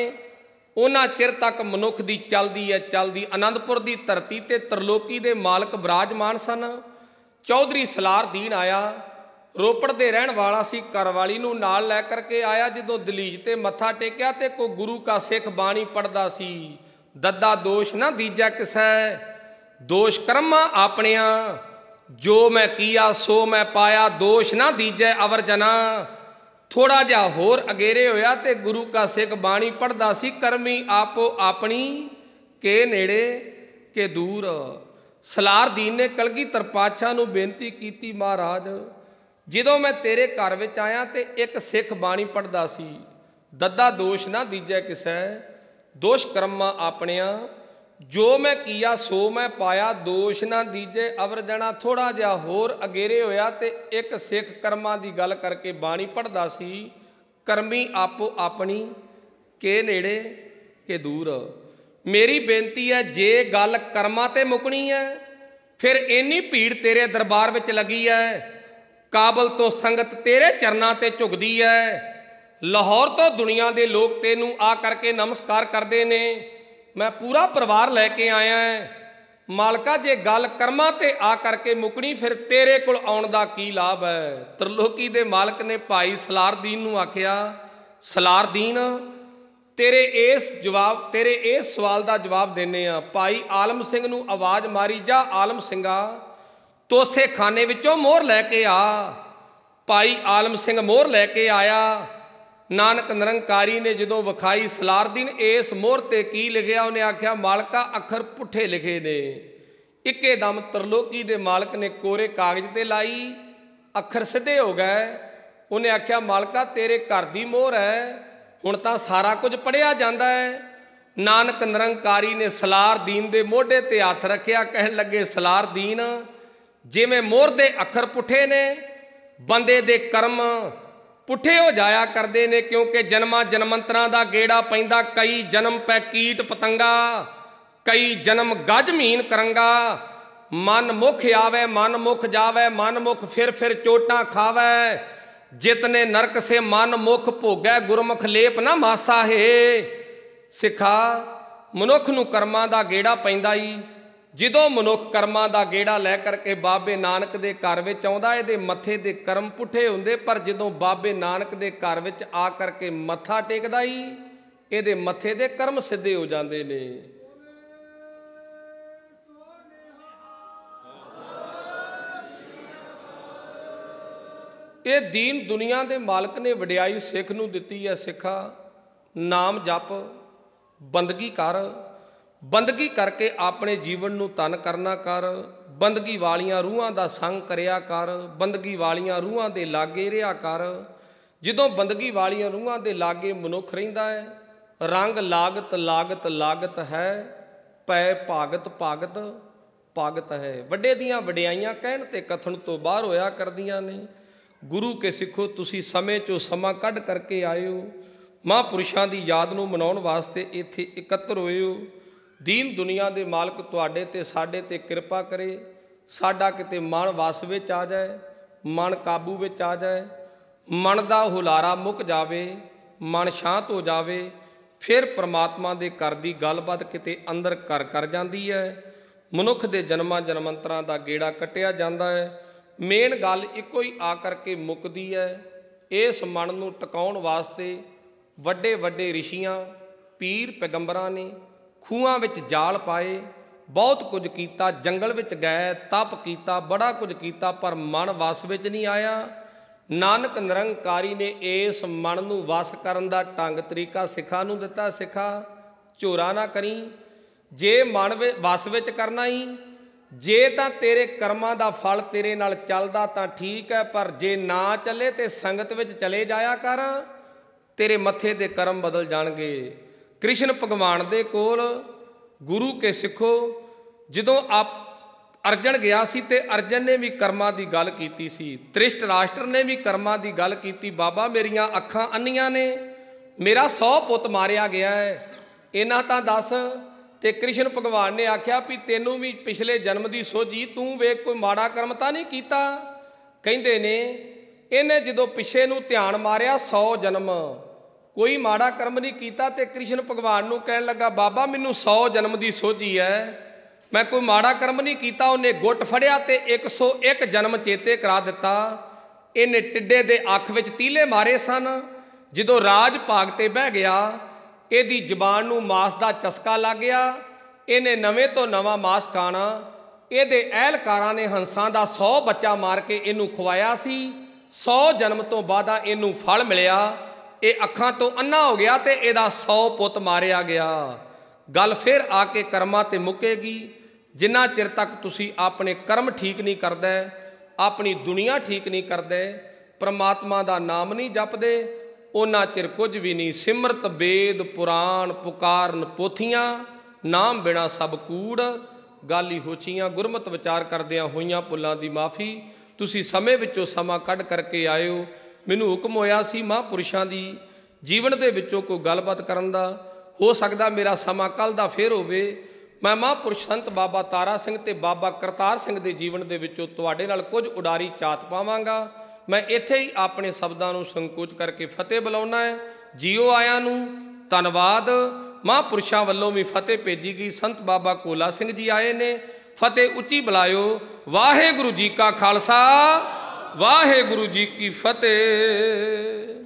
ਉਹਨਾਂ ਚਿਰ ਤੱਕ ਮਨੁੱਖ ਦੀ ਚੱਲਦੀ ਹੈ ਚੱਲਦੀ ਆਨੰਦਪੁਰ ਦੀ ਧਰਤੀ ਤੇ ਤਰਲੋਕੀ ਦੇ ਮਾਲਕ ਬਰਾਜਮਾਨ ਸਨ ਚੌਧਰੀ ਸਲਾਰ ਦੀਨ ਆਇਆ ਰੋਪੜ ਦੇ ਰਹਿਣ ਵਾਲਾ ਸੀ ਕਰਵਾਲੀ ਨੂੰ ਨਾਲ ਲੈ ਕਰਕੇ ਆਇਆ ਜਦੋਂ ਦਲੀਜ ਤੇ ਮੱਥਾ ਟੇਕਿਆ ਤੇ ਕੋ ਗੁਰੂ ਕਾ ਸਿੱਖ ਬਾਣੀ ਪੜਦਾ ਸੀ ਦੱਦਾ ਦੋਸ਼ ਨਾ ਦੀਜਾ ਕਿਸੈ ਦੋਸ਼ ਕਰਮਾਂ ਆਪਣਿਆਂ ਜੋ ਮੈਂ ਕੀਆ ਸੋ ਮੈਂ ਪਾਇਆ ਦੋਸ਼ ਨਾ ਦੀਜੈ ਅਵਰ ਜਨਾ ਥੋੜਾ ਜਿਹਾ ਹੋਰ ਅਗੇਰੇ ਹੋਇਆ ਤੇ ਗੁਰੂ ਕਾ ਸਿੱਖ ਬਾਣੀ ਪੜਦਾ ਸੀ ਕਰਮੀ ਆਪੋ ਆਪਣੀ ਕੇ ਨੇੜੇ ਕੇ ਦੂਰ ਸਲਾਰ ਦੀਨ ਨੇ ਕਲਗੀ ਤਰਪਾਛਾ ਨੂੰ ਬੇਨਤੀ ਕੀਤੀ ਮਹਾਰਾਜ ਜਦੋਂ ਮੈਂ ਤੇਰੇ ਘਰ ਵਿੱਚ ਆਇਆ ਤੇ ਇੱਕ ਸਿੱਖ ਬਾਣੀ ਪੜਦਾ ਸੀ ਦੱਦਾ ਦੋਸ਼ ਨਾ ਦੀਜੈ ਕਿਸੈ ਦੋਸ਼ ਕਰਮਾਂ ਆਪਣਿਆਂ ਜੋ ਮੈਂ ਕੀਆ ਸੋ ਮੈਂ ਪਾਇਆ ਦੋਸ਼ ਨਾ ਦੀਜੇ ਅਵਰ ਜਣਾ ਥੋੜਾ ਜਿਹਾ ਹੋਰ ਅਗੇਰੇ ਹੋਇਆ ਤੇ ਇੱਕ ਸਿੱਖ ਕਰਮਾਂ ਦੀ ਗੱਲ ਕਰਕੇ ਬਾਣੀ ਪੜਦਾ ਸੀ ਕਰਮੀ ਆਪੋ ਆਪਣੀ ਕੇ ਨੇੜੇ ਕੇ ਦੂਰ ਮੇਰੀ ਬੇਨਤੀ ਹੈ ਜੇ ਗੱਲ ਕਰਮਾਂ ਤੇ ਮੁਕਣੀ ਹੈ ਫਿਰ ਇੰਨੀ ਭੀੜ ਤੇਰੇ ਦਰਬਾਰ ਵਿੱਚ ਲੱਗੀ ਹੈ ਕਾਬਲ ਤੋਂ ਸੰਗਤ ਤੇਰੇ ਚਰਨਾਂ ਤੇ ਝੁਕਦੀ ਐ ਲਾਹੌਰ ਤੋਂ ਦੁਨੀਆ ਦੇ ਲੋਕ ਤੈਨੂੰ ਆ ਕਰਕੇ ਨਮਸਕਾਰ ਕਰਦੇ ਨੇ ਮੈਂ ਪੂਰਾ ਪਰਿਵਾਰ ਲੈ ਕੇ ਆਇਆ ਐ ਮਾਲਕਾ ਜੇ ਗੱਲ ਕਰਮਾਂ ਤੇ ਆ ਕਰਕੇ ਮੁਕਣੀ ਫਿਰ ਤੇਰੇ ਕੋਲ ਆਉਣ ਦਾ ਕੀ ਲਾਭ ਹੈ ਤਰਲੋਕੀ ਦੇ ਮਾਲਕ ਨੇ ਭਾਈ ਸਲਾਰਦੀਨ ਨੂੰ ਆਖਿਆ ਸਲਾਰਦੀਨ ਤੇਰੇ ਇਸ ਜਵਾਬ ਤੇਰੇ ਇਸ ਸਵਾਲ ਦਾ ਜਵਾਬ ਦਿੰਨੇ ਆ ਭਾਈ ਆਲਮ ਸਿੰਘ ਨੂੰ ਆਵਾਜ਼ ਮਾਰੀ ਜਾ ਆਲਮ ਸਿੰਘਾ ਤੋਸੇ ਖਾਨੇ ਵਿੱਚੋਂ ਮੋਹਰ ਲੈ ਕੇ ਆ ਭਾਈ ਆਲਮ ਸਿੰਘ ਮੋਹਰ ਲੈ ਕੇ ਆਇਆ ਨਾਨਕ ਨਿਰੰਕਾਰੀ ਨੇ ਜਦੋਂ ਵਿਖਾਈ ਸਲਾਰਦੀਨ ਇਸ ਮੋਹਰ ਤੇ ਕੀ ਲਿਖਿਆ ਉਹਨੇ ਆਖਿਆ ਮਾਲਕਾ ਅੱਖਰ ਪੁੱਠੇ ਲਿਖੇ ਨੇ ਇੱਕੇ ਦਮ ਤਰਲੋਕੀ ਦੇ ਮਾਲਕ ਨੇ ਕੋਰੇ ਕਾਗਜ਼ ਤੇ ਲਾਈ ਅੱਖਰ ਸਿੱਧੇ ਹੋ ਗਏ ਉਹਨੇ ਆਖਿਆ ਮਾਲਕਾ ਤੇਰੇ ਘਰ ਦੀ ਮੋਹਰ ਹੈ ਹੁਣ ਤਾਂ ਸਾਰਾ ਕੁਝ ਪੜਿਆ ਜਾਂਦਾ ਹੈ ਨਾਨਕ ਨਿਰੰਕਾਰੀ ਨੇ ਸਲਾਰਦੀਨ ਦੇ ਮੋਢੇ ਤੇ ਹੱਥ ਰੱਖਿਆ ਕਹਿਣ ਲੱਗੇ ਸਲਾਰਦੀਨ ਜਿਵੇਂ ਮੋਰ ਦੇ ਅੱਖਰ ਪੁੱਠੇ ਨੇ ਬੰਦੇ ਦੇ ਕਰਮ ਪੁੱਠੇ ਹੋ ਜਾਇਆ ਕਰਦੇ ਨੇ ਕਿਉਂਕਿ ਜਨਮਾਂ ਜਨਮੰਤਰਾਂ ਦਾ ਗੇੜਾ ਪੈਂਦਾ ਕਈ ਜਨਮ ਪੈ ਕੀਟ ਪਤੰਗਾ ਕਈ ਜਨਮ ਗਜਮੀਨ ਕਰੰਗਾ ਮਨ ਮੁਖ ਆਵੇ ਮਨ ਮੁਖ ਜਾਵੇ ਮਨ ਮੁਖ ਫਿਰ ਫਿਰ ਚੋਟਾਂ ਖਾਵੇ ਜਿਤਨੇ ਨਰਕ ਸੇ ਮਨ ਮੁਖ ਭੋਗੈ ਗੁਰਮੁਖ ਲੇਪ ਨਾ ਮਾਸਾ ਹੈ ਸਿਖਾ ਮਨੁੱਖ ਨੂੰ ਕਰਮਾਂ ਦਾ ਗੇੜਾ ਪੈਂਦਾ ਹੀ ਜਦੋਂ ਮਨੁੱਖ ਕਰਮਾਂ ਦਾ ਗੇੜਾ ਲੈ ਕਰਕੇ ਬਾਬੇ ਨਾਨਕ ਦੇ ਘਰ ਵਿੱਚ ਆਉਂਦਾ ਇਹਦੇ ਮੱਥੇ ਦੇ ਕਰਮ ਪੁੱਠੇ ਹੁੰਦੇ ਪਰ ਜਦੋਂ ਬਾਬੇ ਨਾਨਕ ਦੇ ਘਰ ਵਿੱਚ ਆ ਕਰਕੇ ਮੱਥਾ ਟੇਕਦਾ ਹੀ ਇਹਦੇ ਮੱਥੇ ਦੇ ਕਰਮ ਸਿੱਧੇ ਹੋ ਜਾਂਦੇ ਨੇ ਇਹ ਦੀਨ ਦੁਨੀਆ ਦੇ ਮਾਲਕ ਨੇ ਵਡਿਆਈ ਸਿੱਖ ਨੂੰ ਦਿੱਤੀ ਹੈ ਸਿੱਖਾ ਨਾਮ ਜਪ ਬੰਦਗੀ ਕਰ ਬੰਦਗੀ ਕਰਕੇ ਆਪਣੇ ਜੀਵਨ ਨੂੰ ਤਨ ਕਰਨਾ ਕਰ ਬੰਦਗੀ ਵਾਲੀਆਂ ਰੂਹਾਂ ਦਾ ਸੰਗ ਕਰਿਆ ਕਰ ਬੰਦਗੀ ਵਾਲੀਆਂ ਰੂਹਾਂ ਦੇ ਲਾਗੇ ਰਿਹਾ ਕਰ ਜਦੋਂ ਬੰਦਗੀ ਵਾਲੀਆਂ ਰੂਹਾਂ ਦੇ ਲਾਗੇ ਮਨੁੱਖ ਰਹਿੰਦਾ ਹੈ ਰੰਗ ਲਾਗਤ ਲਾਗਤ ਲਾਗਤ ਹੈ ਪੈ ਭਾਗਤ ਭਾਗਤ ਭਾਗਤ ਹੈ ਵੱਡੇ ਦੀਆਂ ਵਡਿਆਈਆਂ ਕਹਿਣ ਤੇ ਕਥਨ ਤੋਂ ਬਾਹਰ ਹੋਇਆ ਕਰਦੀਆਂ ਨੇ ਗੁਰੂ ਕੇ ਸਿੱਖੋ ਤੁਸੀਂ ਸਮੇਂ ਚੋਂ ਸਮਾਂ ਕੱਢ ਕਰਕੇ ਆਇਓ ਮਹਾਪੁਰਸ਼ਾਂ ਦੀ ਯਾਦ ਨੂੰ ਮਨਾਉਣ ਵਾਸਤੇ ਇੱਥੇ ਇਕੱਤਰ ਹੋਇਓ ਦੀਨ ਦੁਨੀਆ ਦੇ ਮਾਲਕ ਤੁਹਾਡੇ ਤੇ ਸਾਡੇ ਤੇ ਕਿਰਪਾ ਕਰੇ ਸਾਡਾ ਕਿਤੇ ਮਨ ਵਸ ਵਿੱਚ ਆ ਜਾਏ ਮਨ ਕਾਬੂ ਵਿੱਚ ਆ ਜਾਏ ਮਨ ਦਾ ਹੁਲਾਰਾ ਮੁੱਕ ਜਾਵੇ ਮਨ ਸ਼ਾਂਤ ਹੋ ਜਾਵੇ ਫਿਰ ਪ੍ਰਮਾਤਮਾ ਦੇ ਕਰ ਦੀ ਗੱਲਬਾਤ ਕਿਤੇ ਅੰਦਰ ਕਰ ਕਰ ਜਾਂਦੀ ਹੈ ਮਨੁੱਖ ਦੇ ਜਨਮਾਂ ਜਨਮੰਤਰਾਂ ਦਾ ਗੇੜਾ ਕਟਿਆ ਜਾਂਦਾ ਹੈ ਮੇਨ ਗੱਲ ਇੱਕੋ ਹੀ ਆ ਕਰਕੇ ਮੁੱਕਦੀ ਹੈ ਇਸ ਮਨ ਨੂੰ ਟਿਕਾਉਣ ਵਾਸਤੇ ਵੱਡੇ ਵੱਡੇ ਰਿਸ਼ੀਆਂ ਪੀਰ ਪੈਗੰਬਰਾਂ ਨੇ ਖੂਹਾਂ ਵਿੱਚ ਜਾਲ ਪਾਏ ਬਹੁਤ ਕੁਝ ਕੀਤਾ ਜੰਗਲ ਵਿੱਚ ਗਏ ਤਪ ਕੀਤਾ ਬੜਾ ਕੁਝ ਕੀਤਾ ਪਰ ਮਨ ਵਸ ਵਿੱਚ ਨਹੀਂ ਆਇਆ ਨਾਨਕ ਨਿਰੰਕਾਰੀ ਨੇ ਇਸ ਮਨ ਨੂੰ ਵਸ ਕਰਨ ਦਾ ਟੰਗ ਤਰੀਕਾ ਸਿਖਾ ਨੂੰ ਦਿੱਤਾ ਸਿਖਾ ਝੋਰਾ ਨਾ ਕਰੀ ਜੇ ਮਨ ਵਸ ਵਿੱਚ ਕਰਨਾ ਹੀ ਜੇ ਤਾਂ ਤੇਰੇ ਕਰਮਾਂ ਦਾ ਫਲ ਤੇਰੇ ਨਾਲ ਚੱਲਦਾ ਤਾਂ ਠੀਕ ਹੈ ਪਰ ਜੇ ਨਾ ਚੱਲੇ ਤੇ ਸੰਗਤ ਵਿੱਚ ਚਲੇ ਜਾਇਆ ਕਰ ਤੇਰੇ ਮੱਥੇ ਦੇ ਕਰਮ ਬਦਲ ਜਾਣਗੇ ਕ੍ਰਿਸ਼ਨ ਭਗਵਾਨ ਦੇ ਕੋਲ ਗੁਰੂ ਕੇ ਸਿੱਖੋ ਜਦੋਂ ਆਪ ਅਰਜਨ ਗਿਆ ਸੀ ਤੇ ਅਰਜਨ ਨੇ ਵੀ ਕਰਮਾਂ ਦੀ ਗੱਲ ਕੀਤੀ ਸੀ ਤ੍ਰਿਸ਼ਟ ਰਾਸ਼ਟਰ ਨੇ ਵੀ ਕਰਮਾਂ ਦੀ ਗੱਲ ਕੀਤੀ ਬਾਬਾ ਮੇਰੀਆਂ ਅੱਖਾਂ ਅੰਨੀਆਂ ਨੇ ਮੇਰਾ 100 ਪੁੱਤ ਮਾਰਿਆ ਗਿਆ ਹੈ ਇਹਨਾਂ ਤਾਂ ਦੱਸ ਤੇ ਕ੍ਰਿਸ਼ਨ ਭਗਵਾਨ ਨੇ ਆਖਿਆ ਵੀ ਤੈਨੂੰ ਵੀ ਪਿਛਲੇ ਜਨਮ ਦੀ ਸੋਝੀ ਤੂੰ ਵੇਖ ਕੋਈ ਮਾੜਾ ਕਰਮ ਤਾਂ ਨਹੀਂ ਕੀਤਾ ਕਹਿੰਦੇ ਨੇ ਇਹਨੇ ਜਦੋਂ ਪਿਛੇ ਨੂੰ ਧਿਆਨ ਮਾਰਿਆ 100 ਜਨਮ ਕੋਈ ਮਾੜਾ ਕਰਮ ਨਹੀਂ ਕੀਤਾ ਤੇ ਕ੍ਰਿਸ਼ਨ ਭਗਵਾਨ ਨੂੰ ਕਹਿਣ ਲੱਗਾ ਬਾਬਾ ਮੈਨੂੰ 100 ਜਨਮ ਦੀ ਸੋਝੀ ਐ ਮੈਂ ਕੋਈ ਮਾੜਾ ਕਰਮ ਨਹੀਂ ਕੀਤਾ ਉਹਨੇ ਗੁੱਟ ਫੜਿਆ ਤੇ 101 ਜਨਮ ਚੇਤੇ ਕਰਾ ਦਿੱਤਾ ਇਹਨੇ ਟਿੱਡੇ ਦੇ ਅੱਖ ਵਿੱਚ ਤੀਲੇ ਮਾਰੇ ਸਨ ਜਦੋਂ ਰਾਜ ਭਾਗ ਤੇ ਬਹਿ ਗਿਆ ਇਹਦੀ ਜ਼ਬਾਨ ਨੂੰ ਮਾਸ ਦਾ ਚਸਕਾ ਲੱਗ ਗਿਆ ਇਹਨੇ ਨਵੇਂ ਤੋਂ ਨਵਾਂ ਮਾਸ ਖਾਣਾ ਇਹਦੇ ਅਹਿਲਕਾਰਾਂ ਨੇ ਹੰਸਾਂ ਦਾ 100 ਬੱਚਾ ਮਾਰ ਕੇ ਇਹਨੂੰ ਖਵਾਇਆ ਸੀ 100 ਜਨਮ ਤੋਂ ਬਾਅਦ ਇਹਨੂੰ ਫਲ ਮਿਲਿਆ ਇਹ ਅੱਖਾਂ ਤੋਂ ਅੰਨਾ ਹੋ ਗਿਆ ਤੇ ਇਹਦਾ 100 ਪੁੱਤ ਮਾਰਿਆ ਗਿਆ ਗੱਲ ਫਿਰ ਆ ਕੇ ਕਰਮਾਂ ਤੇ ਮੁਕੇਗੀ ਜਿੰਨਾ ਚਿਰ ਤੱਕ ਤੁਸੀਂ ਆਪਣੇ ਕਰਮ ਠੀਕ ਨਹੀਂ ਕਰਦੇ ਆਪਣੀ ਦੁਨੀਆ ਠੀਕ ਨਹੀਂ ਕਰਦੇ ਪ੍ਰਮਾਤਮਾ ਦਾ ਨਾਮ ਨਹੀਂ ਜਪਦੇ ਉਹਨਾਂ ਚਿਰ ਕੁਝ ਵੀ ਨਹੀਂ ਸਿਮਰਤ ਬੇਦ ਪੁਰਾਣ ਪੁਕਾਰਨ ਪੋਥੀਆਂ ਨਾਮ ਬਿਨਾ ਸਭ ਕੂੜ ਗੱਲ ਹੀ ਹੋਚੀਆਂ ਗੁਰਮਤ ਵਿਚਾਰ ਕਰਦਿਆਂ ਹੋਈਆਂ ਪੁੱਲਾਂ ਦੀ ਮਾਫੀ ਤੁਸੀਂ ਸਮੇਂ ਵਿੱਚੋਂ ਸਮਾਂ ਕੱਢ ਕਰਕੇ ਆਇਓ ਮੈਨੂੰ ਹੁਕਮ ਹੋਇਆ ਸੀ ਮਹਾਂਪੁਰਸ਼ਾਂ ਦੀ ਜੀਵਨ ਦੇ ਵਿੱਚੋਂ ਕੋਈ ਗੱਲਬਾਤ ਕਰਨ ਦਾ ਹੋ ਸਕਦਾ ਮੇਰਾ ਸਮਾਂ ਕੱਲ ਦਾ ਫੇਰ ਹੋਵੇ ਮੈਂ ਮਹਾਂਪੁਰਸ਼ ਸੰਤ ਬਾਬਾ ਤਾਰਾ ਸਿੰਘ ਤੇ ਬਾਬਾ ਕਰਤਾਰ ਸਿੰਘ ਦੇ ਜੀਵਨ ਦੇ ਵਿੱਚੋਂ ਤੁਹਾਡੇ ਨਾਲ ਕੁਝ ਉਡਾਰੀ ਚਾਤ ਪਾਵਾਂਗਾ ਮੈਂ ਇੱਥੇ ਹੀ ਆਪਣੇ ਸ਼ਬਦਾਂ ਨੂੰ ਸੰਕੋਚ ਕਰਕੇ ਫਤਿਹ ਬੁਲਾਉਣਾ ਹੈ ਜੀਓ ਆਇਆਂ ਨੂੰ ਧੰਨਵਾਦ ਮਹਾਂਪੁਰਸ਼ਾਂ ਵੱਲੋਂ ਵੀ ਫਤਿਹ ਭੇਜੀ ਗਈ ਸੰਤ ਬਾਬਾ ਕੋਲਾ ਸਿੰਘ ਜੀ ਆਏ ਨੇ ਫਤਿਹ ਉੱਚੀ ਬੁਲਾਇਓ ਵਾਹਿਗੁਰੂ ਜੀ ਕਾ ਖਾਲਸਾ ਵਾਹਿਗੁਰੂ ਜੀ ਕੀ ਫਤਿਹ